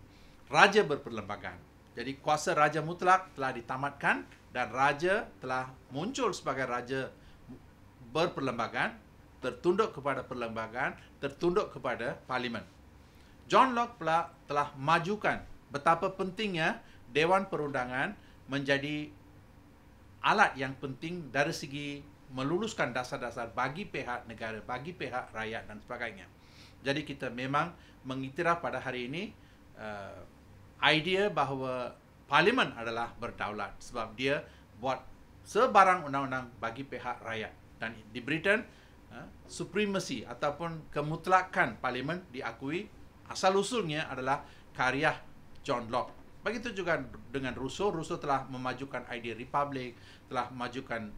raja berperlembagaan. Jadi kuasa raja mutlak telah ditamatkan dan raja telah muncul sebagai raja berperlembagaan, tertunduk kepada perlembagaan, tertunduk kepada parlimen. John Locke pula telah majukan betapa pentingnya Dewan Perundangan menjadi alat yang penting dari segi meluluskan dasar-dasar bagi pihak negara, bagi pihak rakyat dan sebagainya. Jadi kita memang mengiktiraf pada hari ini uh, idea bahawa parlimen adalah berdaulat sebab dia buat sebarang undang-undang bagi pihak rakyat. Dan di Britain, uh, eh, supremacy ataupun kemutlakan parlimen diakui asal-usulnya adalah karya John Locke. Begitu juga dengan Rousseau. Rousseau telah memajukan idea republik, telah memajukan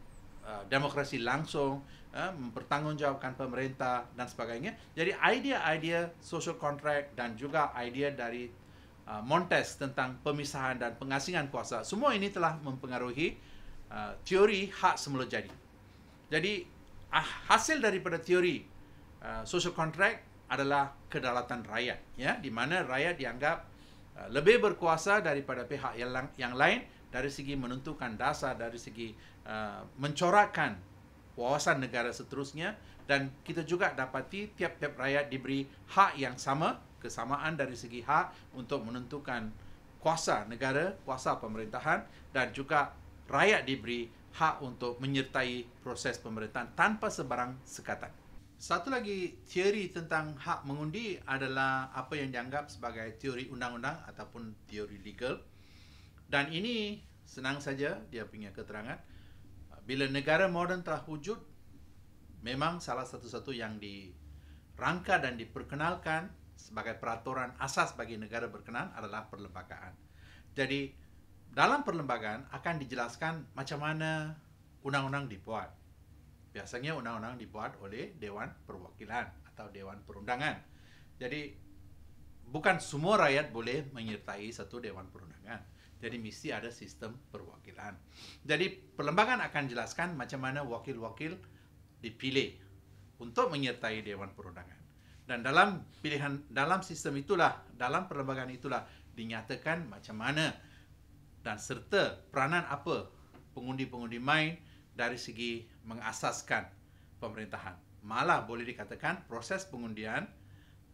uh, demokrasi langsung, uh, mempertanggungjawabkan pemerintah dan sebagainya. Jadi idea-idea social contract dan juga idea dari uh, Montes tentang pemisahan dan pengasingan kuasa, semua ini telah mempengaruhi uh, teori hak semula jadi. Jadi uh, hasil daripada teori uh, social contract adalah kedaulatan rakyat, ya, di mana rakyat dianggap Eh, lebih berkuasa daripada pihak yang yang lain dari segi menentukan dasar dari segi uh, mencorakkan wawasan negara seterusnya dan kita juga dapati tiap-tiap rakyat diberi hak yang sama kesamaan dari segi hak untuk menentukan kuasa negara kuasa pemerintahan dan juga rakyat diberi hak untuk menyertai proses pemerintahan tanpa sebarang sekatan satu lagi teori tentang hak mengundi adalah apa yang dianggap sebagai teori undang-undang ataupun teori legal. Dan ini senang saja dia punya keterangan. Bila negara moden telah wujud, memang salah satu-satu yang dirangka dan diperkenalkan sebagai peraturan asas bagi negara berkenaan adalah perlembagaan. Jadi dalam perlembagaan akan dijelaskan macam mana undang-undang dibuat biasanya undang-undang dibuat oleh Dewan Perwakilan atau Dewan Perundangan. Jadi bukan semua rakyat boleh menyertai satu Dewan Perundangan. Jadi mesti ada sistem perwakilan. Jadi perlembagaan akan jelaskan macam mana wakil-wakil dipilih untuk menyertai Dewan Perundangan. Dan dalam pilihan dalam sistem itulah, dalam perlembagaan itulah dinyatakan macam mana dan serta peranan apa pengundi-pengundi main, dari segi mengasaskan pemerintahan. Malah boleh dikatakan proses pengundian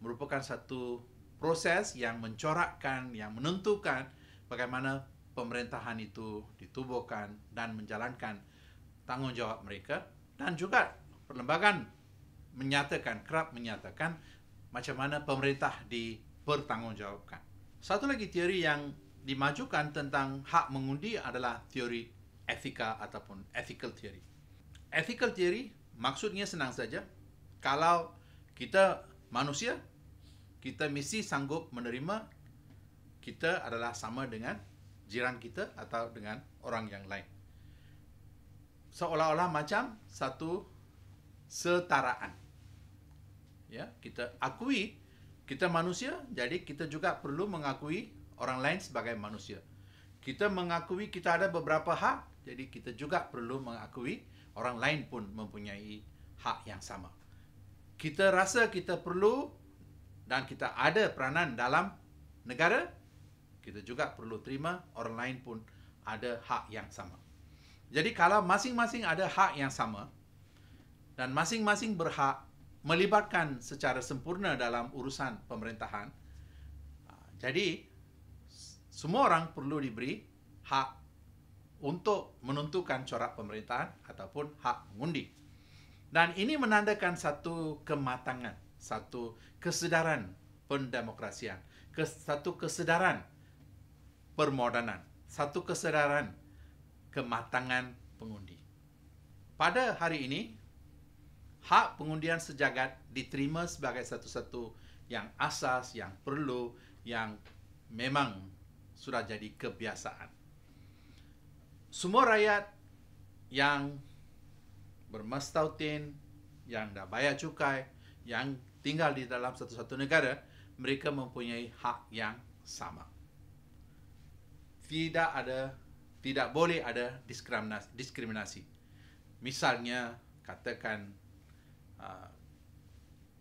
merupakan satu proses yang mencorakkan, yang menentukan bagaimana pemerintahan itu ditubuhkan dan menjalankan tanggungjawab mereka dan juga perlembagaan menyatakan, kerap menyatakan macam mana pemerintah dipertanggungjawabkan. Satu lagi teori yang dimajukan tentang hak mengundi adalah teori etika ataupun ethical theory. Ethical theory maksudnya senang saja. Kalau kita manusia, kita mesti sanggup menerima kita adalah sama dengan jiran kita atau dengan orang yang lain. Seolah-olah macam satu setaraan. Ya, kita akui kita manusia, jadi kita juga perlu mengakui orang lain sebagai manusia. Kita mengakui kita ada beberapa hak, jadi kita juga perlu mengakui orang lain pun mempunyai hak yang sama. Kita rasa kita perlu dan kita ada peranan dalam negara, kita juga perlu terima orang lain pun ada hak yang sama. Jadi kalau masing-masing ada hak yang sama dan masing-masing berhak melibatkan secara sempurna dalam urusan pemerintahan, jadi semua orang perlu diberi hak untuk menentukan corak pemerintahan ataupun hak mengundi. Dan ini menandakan satu kematangan, satu kesedaran pendemokrasian, satu kesedaran permodanan, satu kesedaran kematangan pengundi. Pada hari ini, hak pengundian sejagat diterima sebagai satu-satu yang asas, yang perlu, yang memang sudah jadi kebiasaan semua rakyat yang bermastautin, yang dah bayar cukai, yang tinggal di dalam satu-satu negara, mereka mempunyai hak yang sama. Tidak ada, tidak boleh ada diskriminasi. diskriminasi. Misalnya, katakan uh,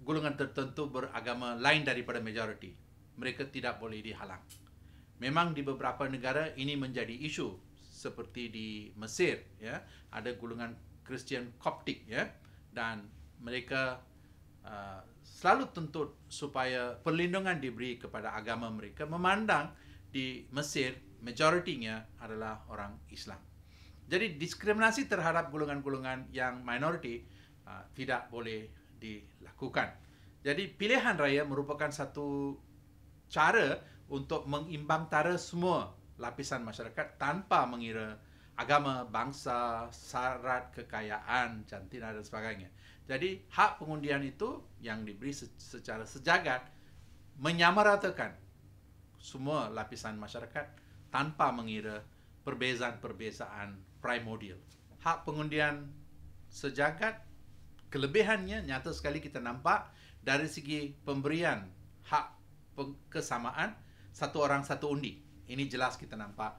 golongan tertentu beragama lain daripada majoriti. Mereka tidak boleh dihalang. Memang di beberapa negara ini menjadi isu seperti di Mesir ya ada golongan Kristian Koptik ya dan mereka uh, selalu tuntut supaya perlindungan diberi kepada agama mereka memandang di Mesir majoritinya adalah orang Islam. Jadi diskriminasi terhadap golongan-golongan yang minoriti uh, tidak boleh dilakukan. Jadi pilihan raya merupakan satu cara untuk mengimbang mengimbangtara semua lapisan masyarakat tanpa mengira agama, bangsa, syarat, kekayaan, jantina dan sebagainya. Jadi hak pengundian itu yang diberi secara sejagat menyamaratakan semua lapisan masyarakat tanpa mengira perbezaan-perbezaan primordial. Hak pengundian sejagat kelebihannya nyata sekali kita nampak dari segi pemberian hak kesamaan satu orang satu undi. Ini jelas kita nampak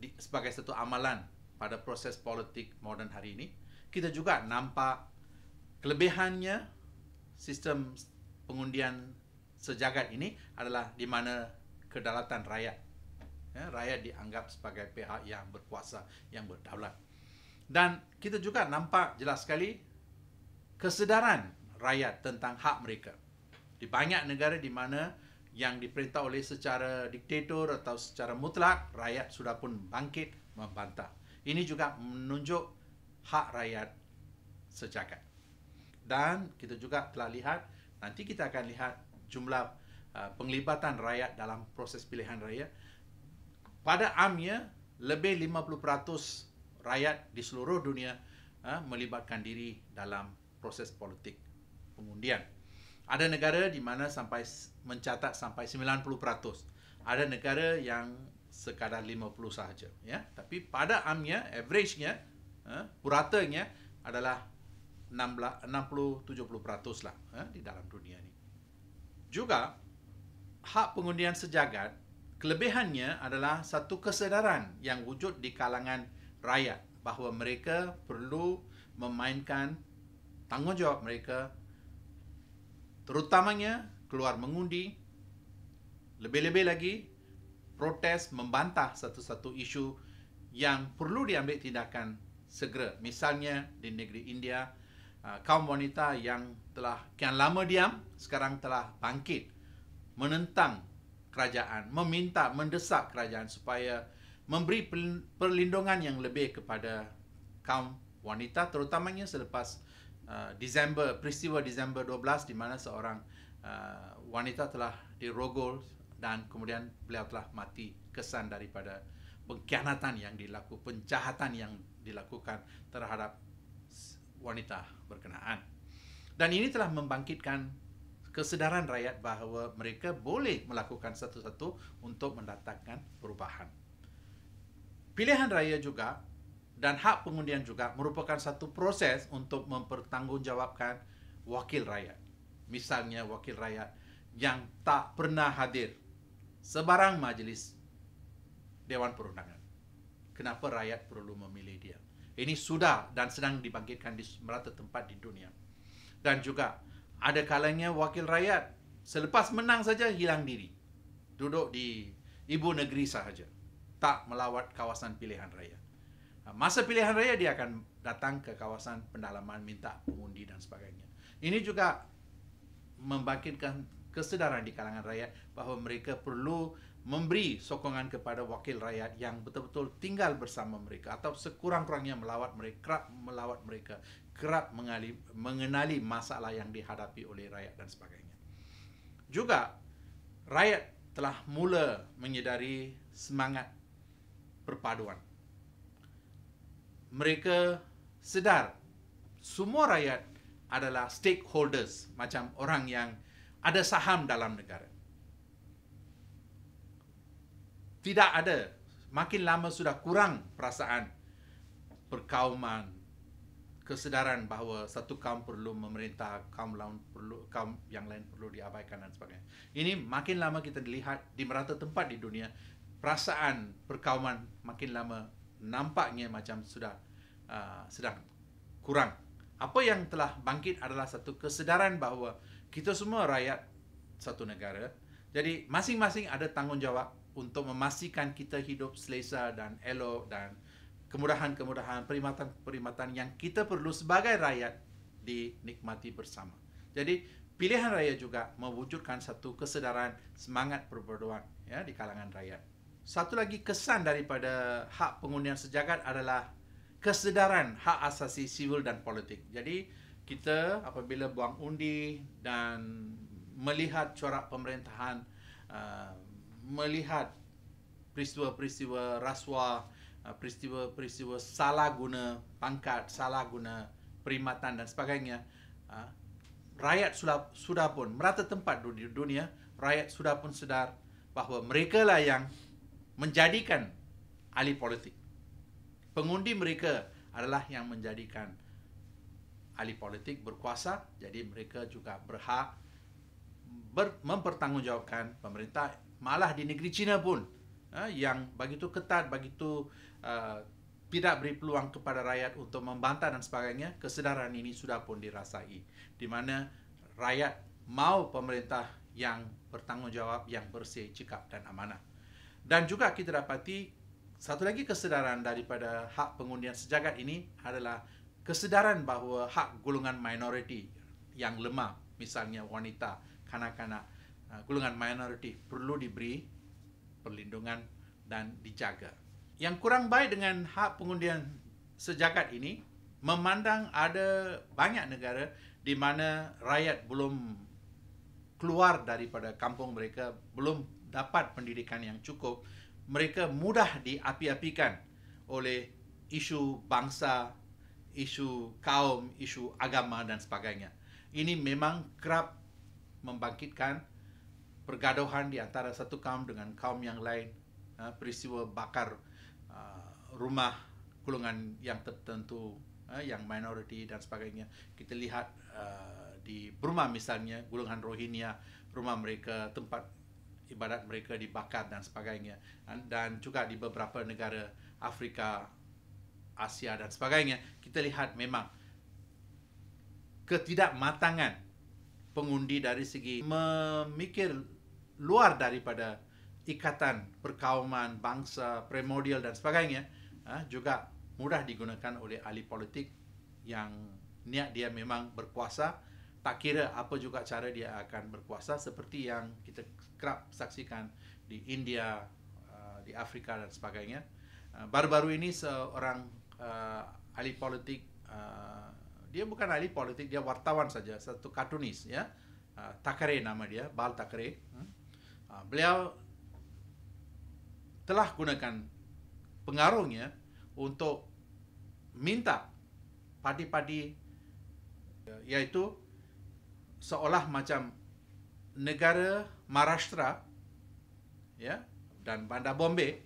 di, sebagai satu amalan pada proses politik moden hari ini. Kita juga nampak kelebihannya sistem pengundian sejagat ini adalah di mana kedaulatan rakyat. Ya, rakyat dianggap sebagai pihak yang berkuasa, yang berdaulat. Dan kita juga nampak jelas sekali kesedaran rakyat tentang hak mereka. Di banyak negara di mana yang diperintah oleh secara diktator atau secara mutlak, rakyat sudah pun bangkit membantah. Ini juga menunjuk hak rakyat sejagat. Dan kita juga telah lihat, nanti kita akan lihat jumlah uh, penglibatan rakyat dalam proses pilihan raya. Pada amnya, lebih 50% rakyat di seluruh dunia uh, melibatkan diri dalam proses politik pengundian. Ada negara di mana sampai mencatat sampai 90%. Ada negara yang sekadar 50 sahaja, ya. Tapi pada amnya, average-nya, ha, puratanya adalah 60-70% lah ha, di dalam dunia ini. Juga, hak pengundian sejagat, kelebihannya adalah satu kesedaran yang wujud di kalangan rakyat bahawa mereka perlu memainkan tanggungjawab mereka terutamanya keluar mengundi lebih-lebih lagi protes membantah satu-satu isu yang perlu diambil tindakan segera misalnya di negeri India uh, kaum wanita yang telah kian lama diam sekarang telah bangkit menentang kerajaan meminta mendesak kerajaan supaya memberi perlindungan yang lebih kepada kaum wanita terutamanya selepas Uh, Disember, peristiwa Disember 12 di mana seorang uh, wanita telah dirogol dan kemudian beliau telah mati kesan daripada pengkhianatan yang dilakukan, penjahatan yang dilakukan terhadap wanita berkenaan. Dan ini telah membangkitkan kesedaran rakyat bahawa mereka boleh melakukan satu-satu untuk mendatangkan perubahan. Pilihan raya juga dan hak pengundian juga merupakan satu proses untuk mempertanggungjawabkan wakil rakyat. Misalnya wakil rakyat yang tak pernah hadir sebarang majlis Dewan Perundangan. Kenapa rakyat perlu memilih dia? Ini sudah dan sedang dibangkitkan di merata tempat di dunia. Dan juga ada kalanya wakil rakyat selepas menang saja hilang diri. Duduk di ibu negeri sahaja. Tak melawat kawasan pilihan rakyat. Ha, masa pilihan raya dia akan datang ke kawasan pendalaman minta pengundi dan sebagainya. Ini juga membangkitkan kesedaran di kalangan rakyat bahawa mereka perlu memberi sokongan kepada wakil rakyat yang betul-betul tinggal bersama mereka atau sekurang-kurangnya melawat mereka, kerap melawat mereka, kerap mengali, mengenali masalah yang dihadapi oleh rakyat dan sebagainya. Juga rakyat telah mula menyedari semangat perpaduan mereka sedar semua rakyat adalah stakeholders macam orang yang ada saham dalam negara. Tidak ada makin lama sudah kurang perasaan perkauman kesedaran bahawa satu kaum perlu memerintah kaum lain perlu kaum yang lain perlu diabaikan dan sebagainya. Ini makin lama kita lihat di merata tempat di dunia perasaan perkauman makin lama nampaknya macam sudah uh, sedang kurang. Apa yang telah bangkit adalah satu kesedaran bahawa kita semua rakyat satu negara. Jadi masing-masing ada tanggungjawab untuk memastikan kita hidup selesa dan elok dan kemudahan-kemudahan, perkhidmatan-perkhidmatan yang kita perlu sebagai rakyat dinikmati bersama. Jadi pilihan raya juga mewujudkan satu kesedaran semangat perpaduan ya di kalangan rakyat satu lagi kesan daripada hak pengundian sejagat adalah kesedaran hak asasi sivil dan politik. Jadi kita apabila buang undi dan melihat corak pemerintahan, uh, melihat peristiwa-peristiwa rasuah, uh, peristiwa-peristiwa salah guna pangkat, salah guna perkhidmatan dan sebagainya, uh, rakyat sudah, sudah pun merata tempat di dunia, rakyat sudah pun sedar bahawa mereka lah yang menjadikan ahli politik. Pengundi mereka adalah yang menjadikan ahli politik berkuasa, jadi mereka juga berhak ber, mempertanggungjawabkan pemerintah. Malah di negeri China pun eh, yang begitu ketat, begitu uh, tidak beri peluang kepada rakyat untuk membantah dan sebagainya, kesedaran ini sudah pun dirasai. Di mana rakyat mau pemerintah yang bertanggungjawab, yang bersih, cikap dan amanah. Dan juga kita dapati satu lagi kesedaran daripada hak pengundian sejagat ini adalah kesedaran bahawa hak golongan minoriti yang lemah, misalnya wanita, kanak-kanak, uh, golongan minoriti perlu diberi perlindungan dan dijaga. Yang kurang baik dengan hak pengundian sejagat ini memandang ada banyak negara di mana rakyat belum keluar daripada kampung mereka, belum dapat pendidikan yang cukup, mereka mudah diapi-apikan oleh isu bangsa, isu kaum, isu agama dan sebagainya. Ini memang kerap membangkitkan pergaduhan di antara satu kaum dengan kaum yang lain, ha, peristiwa bakar ha, rumah golongan yang tertentu, ha, yang minoriti dan sebagainya. Kita lihat di Burma misalnya, golongan Rohingya, rumah mereka, tempat ibadat mereka dibakar dan sebagainya dan juga di beberapa negara Afrika Asia dan sebagainya kita lihat memang ketidakmatangan pengundi dari segi memikir luar daripada ikatan perkauman bangsa primordial dan sebagainya ha, juga mudah digunakan oleh ahli politik yang niat dia memang berkuasa tak kira apa juga cara dia akan berkuasa seperti yang kita kerap saksikan di India, uh, di Afrika dan sebagainya. Uh, baru-baru ini seorang uh, ahli politik, dia bukan ahli politik, dia wartawan saja, satu kartunis, ya, Takare nama dia, Bal Takare. Hmm. Beliau telah gunakan pengaruhnya untuk minta parti-parti, yaitu seolah macam negara Maharashtra ya dan Bandar Bombay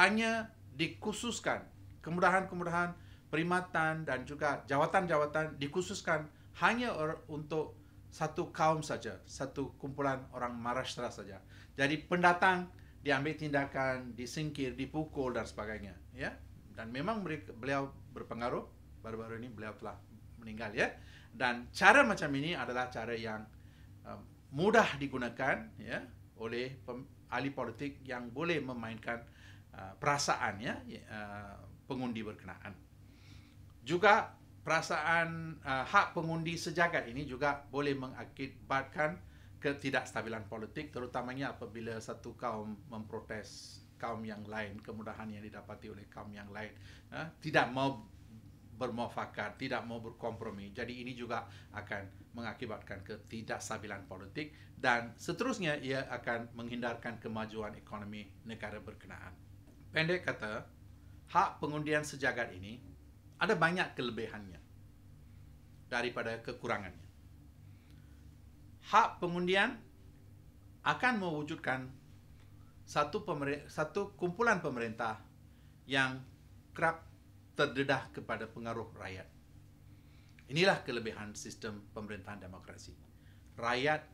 hanya dikhususkan kemudahan-kemudahan perkhidmatan dan juga jawatan-jawatan dikhususkan hanya untuk satu kaum saja, satu kumpulan orang Maharashtra saja. Jadi pendatang diambil tindakan, disingkir, dipukul dan sebagainya, ya. Dan memang beliau berpengaruh baru-baru ini beliau telah meninggal ya. Dan cara macam ini adalah cara yang um, mudah digunakan ya oleh pem, ahli politik yang boleh memainkan uh, perasaan ya, ya uh, pengundi berkenaan. Juga perasaan uh, hak pengundi sejagat ini juga boleh mengakibatkan ketidakstabilan politik terutamanya apabila satu kaum memprotes kaum yang lain kemudahan yang didapati oleh kaum yang lain uh, tidak mau bermuafakat, tidak mau berkompromi. Jadi ini juga akan mengakibatkan ketidaksabilan politik dan seterusnya ia akan menghindarkan kemajuan ekonomi negara berkenaan. Pendek kata, hak pengundian sejagat ini ada banyak kelebihannya daripada kekurangannya. Hak pengundian akan mewujudkan satu, satu kumpulan pemerintah yang kerap terdedah kepada pengaruh rakyat. Inilah kelebihan sistem pemerintahan demokrasi. Rakyat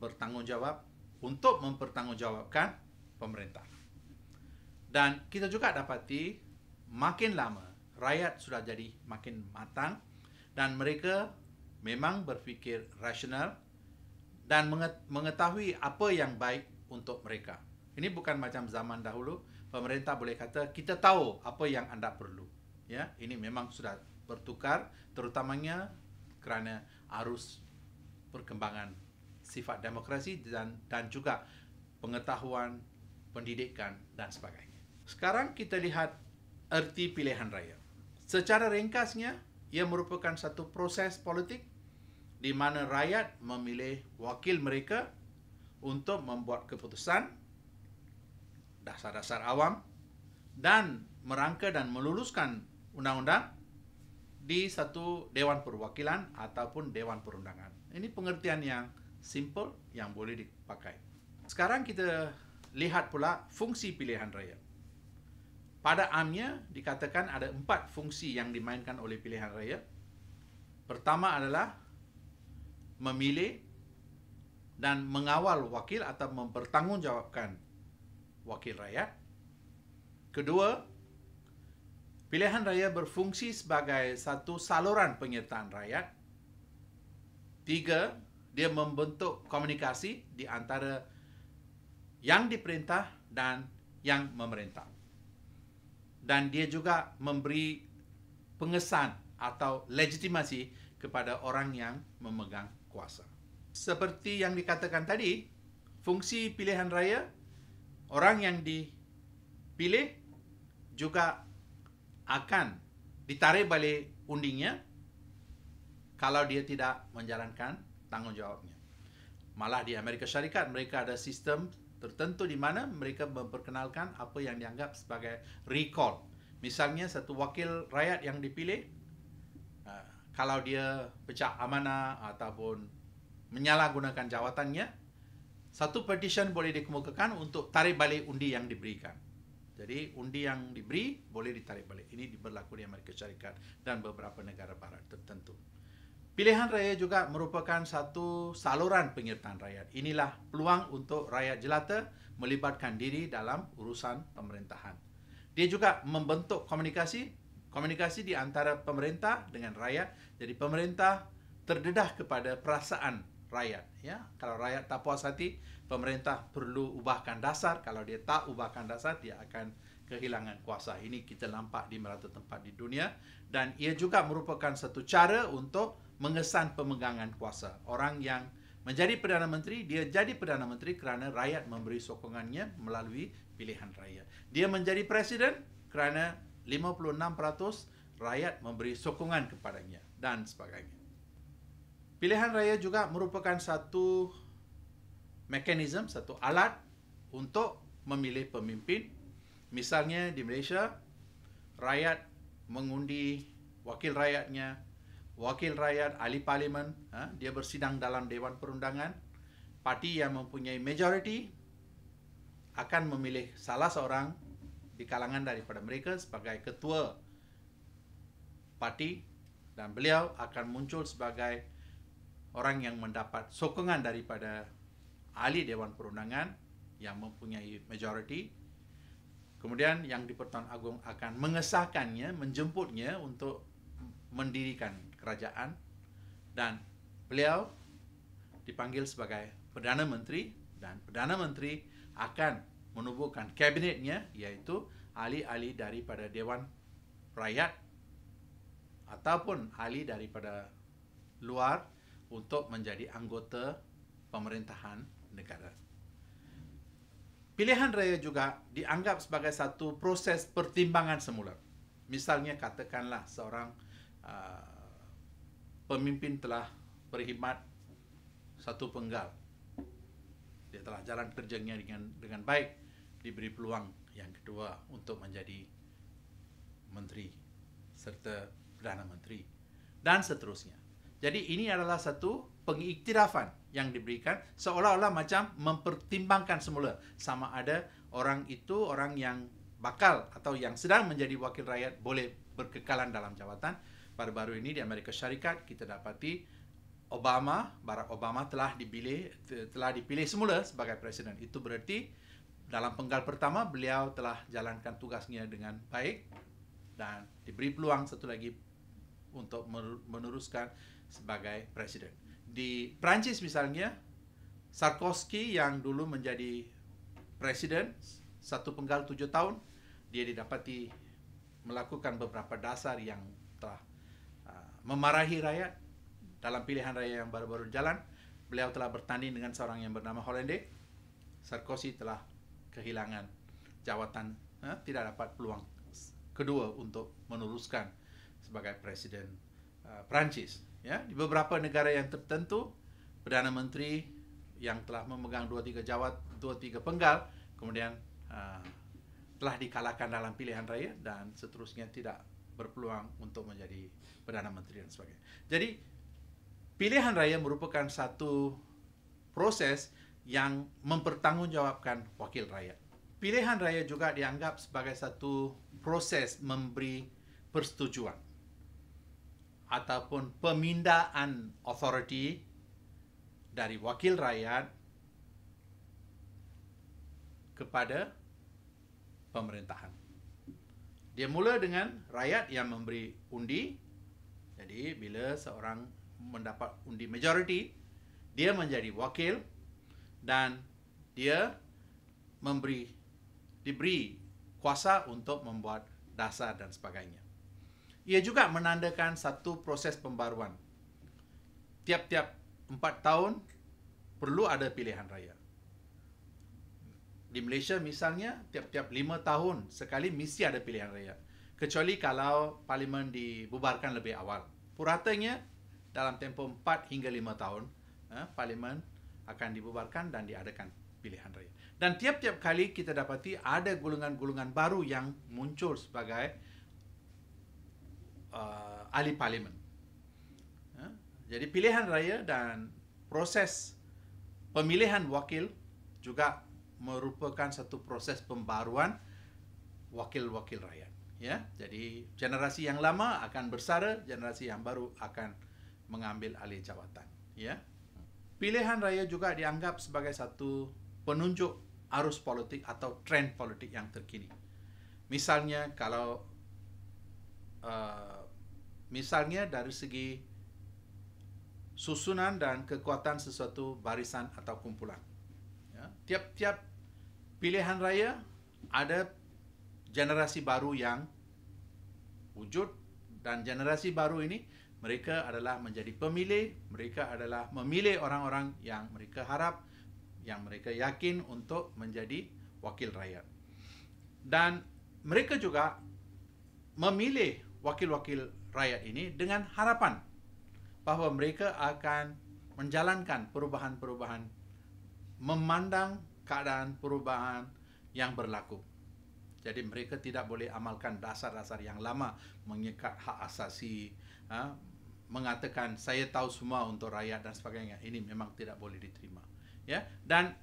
bertanggungjawab untuk mempertanggungjawabkan pemerintah. Dan kita juga dapati makin lama rakyat sudah jadi makin matang dan mereka memang berfikir rasional dan mengetahui apa yang baik untuk mereka. Ini bukan macam zaman dahulu pemerintah boleh kata kita tahu apa yang anda perlu. Ya, ini memang sudah bertukar terutamanya kerana arus perkembangan sifat demokrasi dan dan juga pengetahuan pendidikan dan sebagainya. Sekarang kita lihat erti pilihan raya. Secara ringkasnya, ia merupakan satu proses politik di mana rakyat memilih wakil mereka untuk membuat keputusan dasar-dasar awam dan merangka dan meluluskan undang-undang di satu dewan perwakilan ataupun dewan perundangan. Ini pengertian yang simple yang boleh dipakai. Sekarang kita lihat pula fungsi pilihan raya. Pada amnya dikatakan ada empat fungsi yang dimainkan oleh pilihan raya. Pertama adalah memilih dan mengawal wakil atau mempertanggungjawabkan wakil rakyat. Kedua, pilihan raya berfungsi sebagai satu saluran penyertaan rakyat. Tiga, dia membentuk komunikasi di antara yang diperintah dan yang memerintah. Dan dia juga memberi pengesan atau legitimasi kepada orang yang memegang kuasa. Seperti yang dikatakan tadi, fungsi pilihan raya orang yang dipilih juga akan ditarik balik undingnya kalau dia tidak menjalankan tanggungjawabnya. Malah di Amerika Syarikat mereka ada sistem tertentu di mana mereka memperkenalkan apa yang dianggap sebagai recall. Misalnya satu wakil rakyat yang dipilih uh, kalau dia pecah amanah ataupun menyalahgunakan jawatannya satu petition boleh dikemukakan untuk tarik balik undi yang diberikan. Jadi undi yang diberi boleh ditarik balik. Ini berlaku di Amerika Syarikat dan beberapa negara barat tertentu. Pilihan raya juga merupakan satu saluran penyertaan rakyat. Inilah peluang untuk rakyat jelata melibatkan diri dalam urusan pemerintahan. Dia juga membentuk komunikasi komunikasi di antara pemerintah dengan rakyat. Jadi pemerintah terdedah kepada perasaan rakyat ya kalau rakyat tak puas hati pemerintah perlu ubahkan dasar kalau dia tak ubahkan dasar dia akan kehilangan kuasa ini kita nampak di merata tempat di dunia dan ia juga merupakan satu cara untuk mengesan pemegangan kuasa orang yang menjadi perdana menteri dia jadi perdana menteri kerana rakyat memberi sokongannya melalui pilihan rakyat dia menjadi presiden kerana 56% rakyat memberi sokongan kepadanya dan sebagainya Pilihan raya juga merupakan satu mekanisme, satu alat untuk memilih pemimpin. Misalnya di Malaysia, rakyat mengundi wakil rakyatnya, wakil rakyat ahli parlimen, ha, dia bersidang dalam Dewan Perundangan. Parti yang mempunyai majoriti akan memilih salah seorang di kalangan daripada mereka sebagai ketua parti dan beliau akan muncul sebagai orang yang mendapat sokongan daripada ahli Dewan Perundangan yang mempunyai majoriti. Kemudian yang di Pertuan Agong akan mengesahkannya, menjemputnya untuk mendirikan kerajaan dan beliau dipanggil sebagai Perdana Menteri dan Perdana Menteri akan menubuhkan kabinetnya iaitu ahli-ahli daripada Dewan Rakyat ataupun ahli daripada luar untuk menjadi anggota pemerintahan negara. Pilihan raya juga dianggap sebagai satu proses pertimbangan semula. Misalnya katakanlah seorang uh, pemimpin telah berkhidmat satu penggal. Dia telah jalan kerjanya dengan dengan baik diberi peluang yang kedua untuk menjadi menteri serta perdana menteri dan seterusnya. Jadi ini adalah satu pengiktirafan yang diberikan seolah-olah macam mempertimbangkan semula sama ada orang itu orang yang bakal atau yang sedang menjadi wakil rakyat boleh berkekalan dalam jawatan. Baru-baru ini di Amerika Syarikat kita dapati Obama, Barack Obama telah dipilih telah dipilih semula sebagai presiden. Itu bererti dalam penggal pertama beliau telah jalankan tugasnya dengan baik dan diberi peluang satu lagi untuk meneruskan sebagai presiden. Di Prancis misalnya, Sarkozy yang dulu menjadi presiden satu penggal tujuh tahun, dia didapati melakukan beberapa dasar yang telah uh, memarahi rakyat dalam pilihan raya yang baru-baru jalan. Beliau telah bertanding dengan seorang yang bernama Hollande. Sarkozy telah kehilangan jawatan, eh, tidak dapat peluang kedua untuk meneruskan sebagai presiden uh, Prancis. ya di beberapa negara yang tertentu perdana menteri yang telah memegang dua tiga jawat dua tiga penggal kemudian uh, telah dikalahkan dalam pilihan raya dan seterusnya tidak berpeluang untuk menjadi perdana menteri dan sebagainya. Jadi pilihan raya merupakan satu proses yang mempertanggungjawabkan wakil rakyat. Pilihan raya juga dianggap sebagai satu proses memberi persetujuan ataupun pemindaan authority dari wakil rakyat kepada pemerintahan. Dia mula dengan rakyat yang memberi undi. Jadi bila seorang mendapat undi majority, dia menjadi wakil dan dia memberi diberi kuasa untuk membuat dasar dan sebagainya ia juga menandakan satu proses pembaruan. Tiap-tiap empat tahun, perlu ada pilihan raya. Di Malaysia misalnya, tiap-tiap lima tahun sekali mesti ada pilihan raya. Kecuali kalau parlimen dibubarkan lebih awal. Puratanya, dalam tempoh empat hingga lima tahun, eh, parlimen akan dibubarkan dan diadakan pilihan raya. Dan tiap-tiap kali kita dapati ada gulungan-gulungan baru yang muncul sebagai uh, ahli parlimen. Ha? Jadi pilihan raya dan proses pemilihan wakil juga merupakan satu proses pembaruan wakil-wakil rakyat. Ya, jadi generasi yang lama akan bersara, generasi yang baru akan mengambil alih jawatan. Ya, pilihan raya juga dianggap sebagai satu penunjuk arus politik atau trend politik yang terkini. Misalnya kalau uh, Misalnya dari segi susunan dan kekuatan sesuatu barisan atau kumpulan. Ya. Tiap-tiap pilihan raya ada generasi baru yang wujud dan generasi baru ini mereka adalah menjadi pemilih, mereka adalah memilih orang-orang yang mereka harap, yang mereka yakin untuk menjadi wakil rakyat. Dan mereka juga memilih wakil-wakil rakyat ini dengan harapan bahawa mereka akan menjalankan perubahan-perubahan memandang keadaan perubahan yang berlaku. Jadi mereka tidak boleh amalkan dasar-dasar yang lama mengikat hak asasi, ha, mengatakan saya tahu semua untuk rakyat dan sebagainya. Ini memang tidak boleh diterima. Ya, dan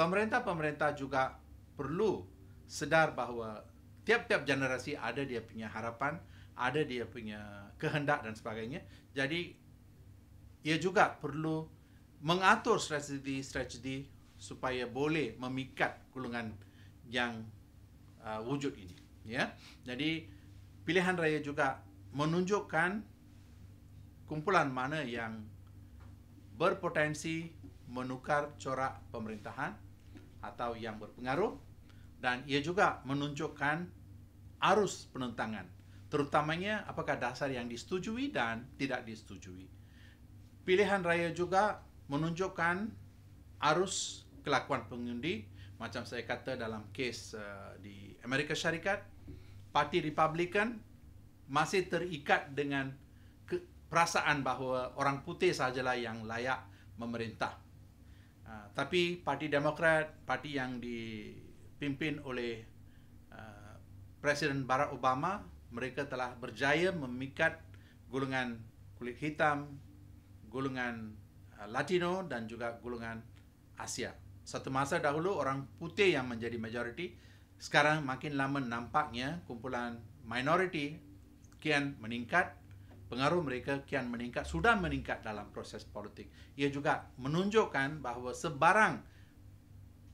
pemerintah-pemerintah juga perlu sedar bahawa tiap-tiap generasi ada dia punya harapan, ada dia punya kehendak dan sebagainya. Jadi dia juga perlu mengatur strategi-strategi supaya boleh memikat golongan yang uh, wujud ini. Ya, jadi pilihan raya juga menunjukkan kumpulan mana yang berpotensi menukar corak pemerintahan atau yang berpengaruh dan ia juga menunjukkan arus penentangan terutamanya apakah dasar yang disetujui dan tidak disetujui. Pilihan raya juga menunjukkan arus kelakuan pengundi macam saya kata dalam kes uh, di Amerika Syarikat parti Republikan masih terikat dengan perasaan bahawa orang putih sajalah yang layak memerintah. Uh, tapi parti Demokrat, parti yang dipimpin oleh uh, Presiden Barack Obama mereka telah berjaya memikat golongan kulit hitam, golongan uh, Latino dan juga golongan Asia. Satu masa dahulu orang putih yang menjadi majoriti, sekarang makin lama nampaknya kumpulan minoriti kian meningkat, pengaruh mereka kian meningkat, sudah meningkat dalam proses politik. Ia juga menunjukkan bahawa sebarang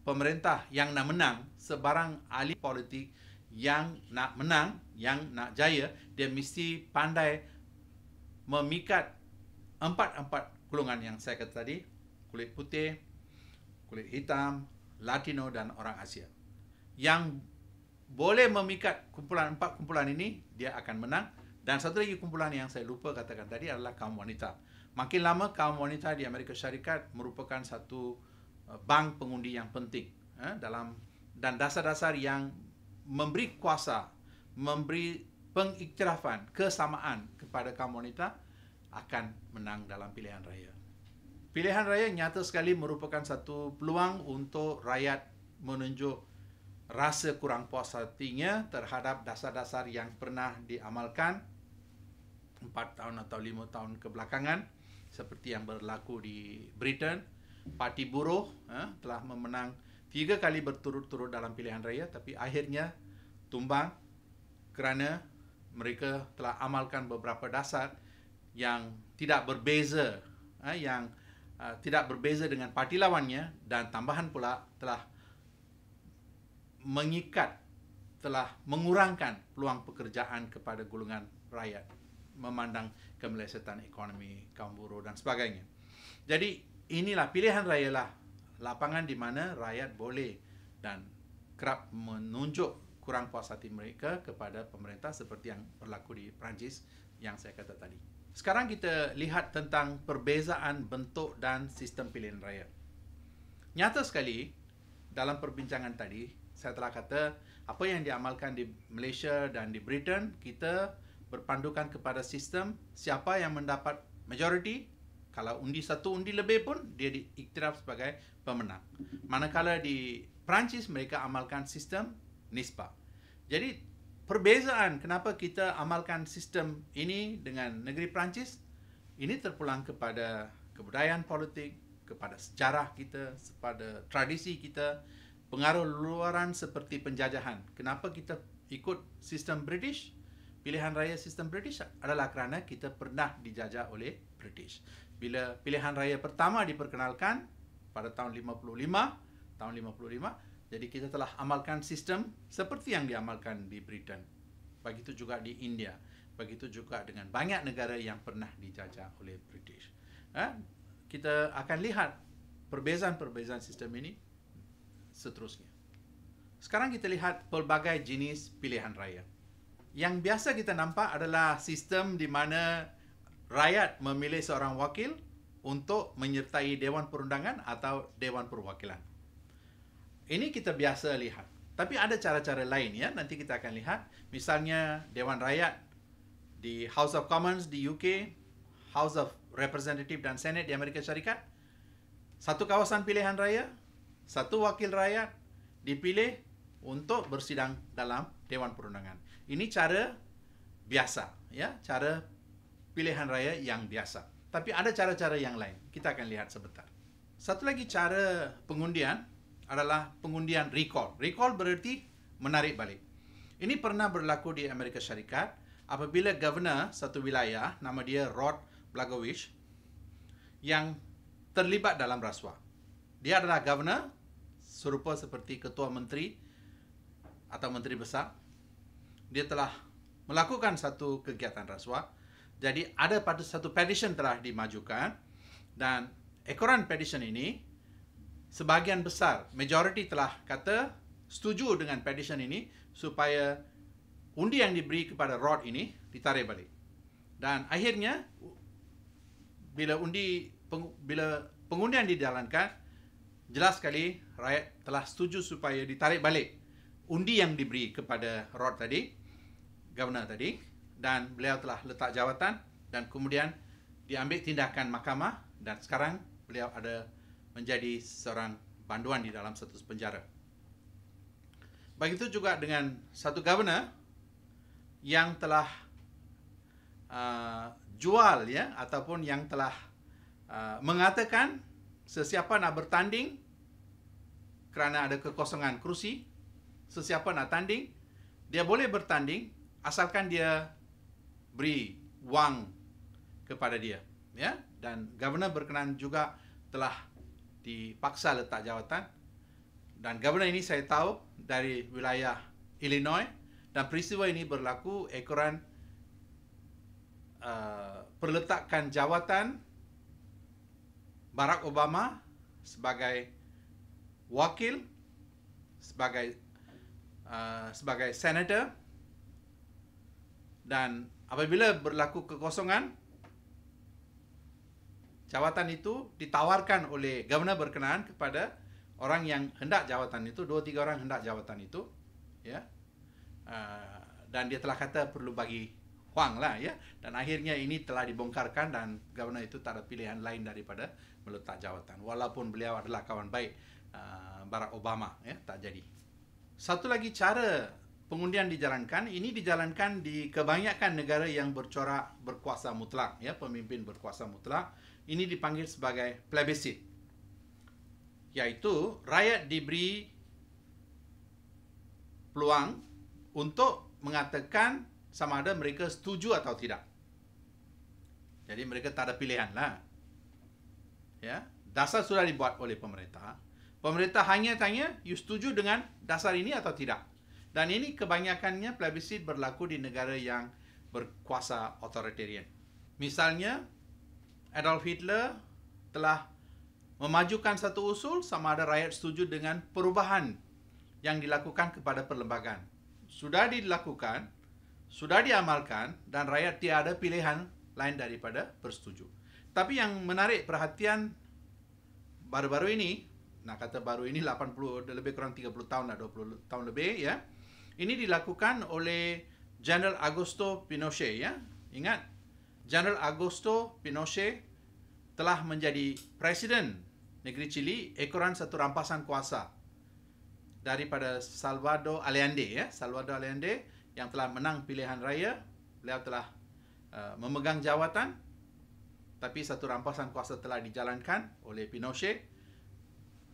pemerintah yang nak menang, sebarang ahli politik yang nak menang, yang nak jaya, dia mesti pandai memikat empat-empat golongan yang saya kata tadi, kulit putih, kulit hitam, Latino dan orang Asia. Yang boleh memikat kumpulan empat kumpulan ini, dia akan menang. Dan satu lagi kumpulan yang saya lupa katakan tadi adalah kaum wanita. Makin lama kaum wanita di Amerika Syarikat merupakan satu eh, bank pengundi yang penting eh, dalam dan dasar-dasar yang memberi kuasa, memberi pengiktirafan, kesamaan kepada kaum wanita akan menang dalam pilihan raya. Pilihan raya nyata sekali merupakan satu peluang untuk rakyat menunjuk rasa kurang puas hatinya terhadap dasar-dasar yang pernah diamalkan 4 tahun atau 5 tahun kebelakangan seperti yang berlaku di Britain. Parti Buruh eh, telah memenang tiga kali berturut-turut dalam pilihan raya tapi akhirnya tumbang kerana mereka telah amalkan beberapa dasar yang tidak berbeza eh, yang eh, tidak berbeza dengan parti lawannya dan tambahan pula telah mengikat telah mengurangkan peluang pekerjaan kepada golongan rakyat memandang kemelesetan ekonomi kaum buruh dan sebagainya. Jadi inilah pilihan raya lah lapangan di mana rakyat boleh dan kerap menunjuk kurang puas hati mereka kepada pemerintah seperti yang berlaku di Perancis yang saya kata tadi. Sekarang kita lihat tentang perbezaan bentuk dan sistem pilihan raya. Nyata sekali dalam perbincangan tadi, saya telah kata apa yang diamalkan di Malaysia dan di Britain, kita berpandukan kepada sistem siapa yang mendapat majoriti kalau undi satu undi lebih pun dia diiktiraf sebagai pemenang. Manakala di Perancis mereka amalkan sistem Nispa. Jadi perbezaan kenapa kita amalkan sistem ini dengan negeri Perancis ini terpulang kepada kebudayaan politik, kepada sejarah kita, kepada tradisi kita, pengaruh luaran seperti penjajahan. Kenapa kita ikut sistem British? Pilihan raya sistem British adalah kerana kita pernah dijajah oleh British bila pilihan raya pertama diperkenalkan pada tahun 55 tahun 55 jadi kita telah amalkan sistem seperti yang diamalkan di Britain begitu juga di India begitu juga dengan banyak negara yang pernah dijajah oleh British ha? kita akan lihat perbezaan-perbezaan sistem ini seterusnya sekarang kita lihat pelbagai jenis pilihan raya yang biasa kita nampak adalah sistem di mana rakyat memilih seorang wakil untuk menyertai Dewan Perundangan atau Dewan Perwakilan. Ini kita biasa lihat. Tapi ada cara-cara lain ya, nanti kita akan lihat. Misalnya Dewan Rakyat di House of Commons di UK, House of Representative dan Senate di Amerika Syarikat. Satu kawasan pilihan raya, satu wakil rakyat dipilih untuk bersidang dalam Dewan Perundangan. Ini cara biasa ya, cara pilihan raya yang biasa. Tapi ada cara-cara yang lain. Kita akan lihat sebentar. Satu lagi cara pengundian adalah pengundian recall. Recall bererti menarik balik. Ini pernah berlaku di Amerika Syarikat apabila governor satu wilayah nama dia Rod Blagojevich yang terlibat dalam rasuah. Dia adalah governor serupa seperti ketua menteri atau menteri besar. Dia telah melakukan satu kegiatan rasuah jadi ada pada satu petition telah dimajukan dan ekoran petition ini sebahagian besar majoriti telah kata setuju dengan petition ini supaya undi yang diberi kepada Rod ini ditarik balik. Dan akhirnya bila undi peng, bila pengundian dijalankan jelas sekali rakyat telah setuju supaya ditarik balik undi yang diberi kepada Rod tadi, Governor tadi dan beliau telah letak jawatan dan kemudian diambil tindakan mahkamah dan sekarang beliau ada menjadi seorang panduan di dalam satu penjara. Begitu juga dengan satu governor yang telah uh, jual ya ataupun yang telah uh, mengatakan sesiapa nak bertanding kerana ada kekosongan kerusi, sesiapa nak tanding dia boleh bertanding asalkan dia beri wang kepada dia ya dan governor berkenan juga telah dipaksa letak jawatan dan governor ini saya tahu dari wilayah Illinois dan peristiwa ini berlaku ekoran uh, perletakkan jawatan Barack Obama sebagai wakil sebagai uh, sebagai senator dan Apabila berlaku kekosongan, jawatan itu ditawarkan oleh governor berkenaan kepada orang yang hendak jawatan itu, dua tiga orang hendak jawatan itu, ya. Ah, dan dia telah kata perlu bagi Huang lah, ya. Dan akhirnya ini telah dibongkarkan dan governor itu tak ada pilihan lain daripada meletak jawatan. Walaupun beliau adalah kawan baik ah, Barack Obama, ya, tak jadi. Satu lagi cara pengundian dijalankan ini dijalankan di kebanyakan negara yang bercorak berkuasa mutlak ya pemimpin berkuasa mutlak ini dipanggil sebagai plebisit yaitu rakyat diberi peluang untuk mengatakan sama ada mereka setuju atau tidak jadi mereka tak ada pilihan lah ya dasar sudah dibuat oleh pemerintah pemerintah hanya tanya you setuju dengan dasar ini atau tidak dan ini kebanyakannya plebisit berlaku di negara yang berkuasa authoritarian. Misalnya, Adolf Hitler telah memajukan satu usul sama ada rakyat setuju dengan perubahan yang dilakukan kepada perlembagaan. Sudah dilakukan, sudah diamalkan dan rakyat tiada pilihan lain daripada bersetuju. Tapi yang menarik perhatian baru-baru ini, nak kata baru ini 80 lebih kurang 30 tahun lah, 20 tahun lebih ya. Yeah, ini dilakukan oleh General Augusto Pinochet ya. Ingat General Augusto Pinochet telah menjadi presiden negeri Chili. ekoran satu rampasan kuasa daripada Salvador Allende ya, Salvador Allende yang telah menang pilihan raya, beliau telah uh, memegang jawatan tapi satu rampasan kuasa telah dijalankan oleh Pinochet.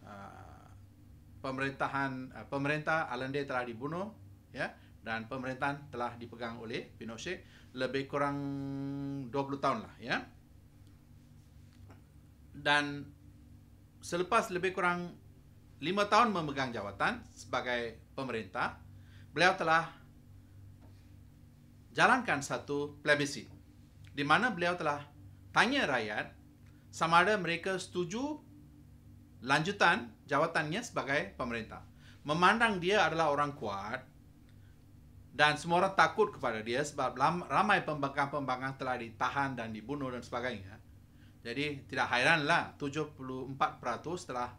Uh, pemerintahan uh, pemerintah Allende telah dibunuh ya dan pemerintahan telah dipegang oleh Pinochet lebih kurang 20 tahun lah ya dan selepas lebih kurang 5 tahun memegang jawatan sebagai pemerintah beliau telah jalankan satu plebisit di mana beliau telah tanya rakyat sama ada mereka setuju lanjutan jawatannya sebagai pemerintah. Memandang dia adalah orang kuat, dan semua orang takut kepada dia sebab ramai pembangkang-pembangkang telah ditahan dan dibunuh dan sebagainya. Jadi tidak hairanlah 74% telah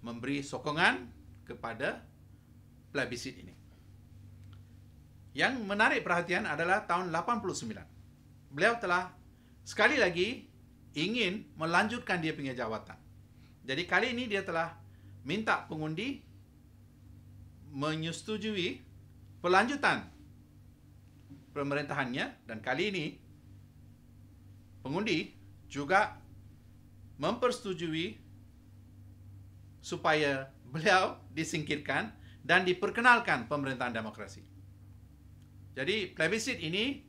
memberi sokongan kepada plebisit ini. Yang menarik perhatian adalah tahun 89. Beliau telah sekali lagi ingin melanjutkan dia punya jawatan. Jadi kali ini dia telah minta pengundi menyetujui pelanjutan pemerintahannya dan kali ini pengundi juga mempersetujui supaya beliau disingkirkan dan diperkenalkan pemerintahan demokrasi. Jadi plebisit ini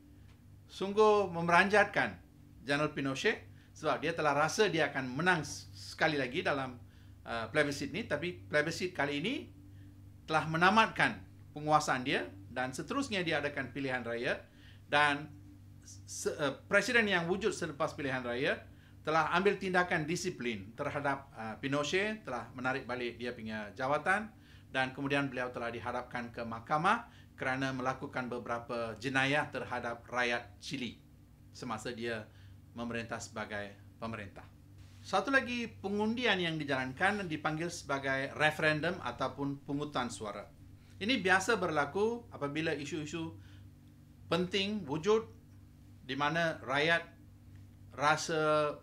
sungguh memeranjatkan General Pinochet sebab dia telah rasa dia akan menang sekali lagi dalam uh, plebisit ini tapi plebisit kali ini telah menamatkan penguasaan dia dan seterusnya dia adakan pilihan raya dan se- uh, presiden yang wujud selepas pilihan raya telah ambil tindakan disiplin terhadap uh, Pinochet telah menarik balik dia punya jawatan dan kemudian beliau telah diharapkan ke mahkamah kerana melakukan beberapa jenayah terhadap rakyat Chili semasa dia memerintah sebagai pemerintah. Satu lagi pengundian yang dijalankan dipanggil sebagai referendum ataupun pungutan suara. Ini biasa berlaku apabila isu-isu penting wujud di mana rakyat rasa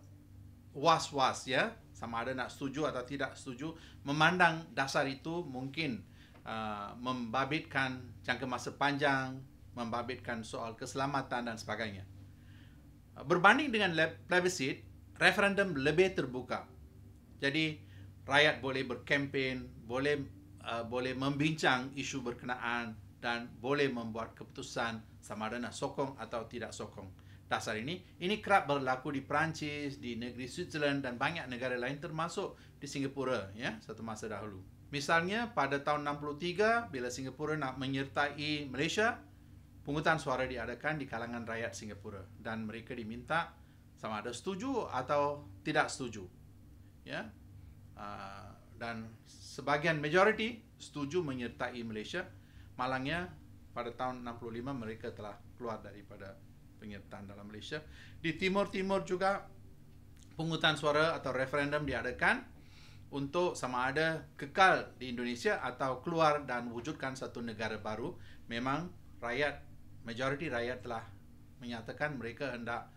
was-was ya sama ada nak setuju atau tidak setuju memandang dasar itu mungkin uh, membabitkan jangka masa panjang membabitkan soal keselamatan dan sebagainya uh, berbanding dengan plebisit referendum lebih terbuka jadi rakyat boleh berkempen boleh Uh, boleh membincang isu berkenaan dan boleh membuat keputusan sama ada nak sokong atau tidak sokong dasar ini. Ini kerap berlaku di Perancis, di negeri Switzerland dan banyak negara lain termasuk di Singapura ya satu masa dahulu. Misalnya pada tahun 63 bila Singapura nak menyertai Malaysia, pungutan suara diadakan di kalangan rakyat Singapura dan mereka diminta sama ada setuju atau tidak setuju. Ya. Uh, dan sebagian majoriti setuju menyertai Malaysia. Malangnya pada tahun 65 mereka telah keluar daripada penyertaan dalam Malaysia. Di timur-timur juga pungutan suara atau referendum diadakan untuk sama ada kekal di Indonesia atau keluar dan wujudkan satu negara baru. Memang rakyat majoriti rakyat telah menyatakan mereka hendak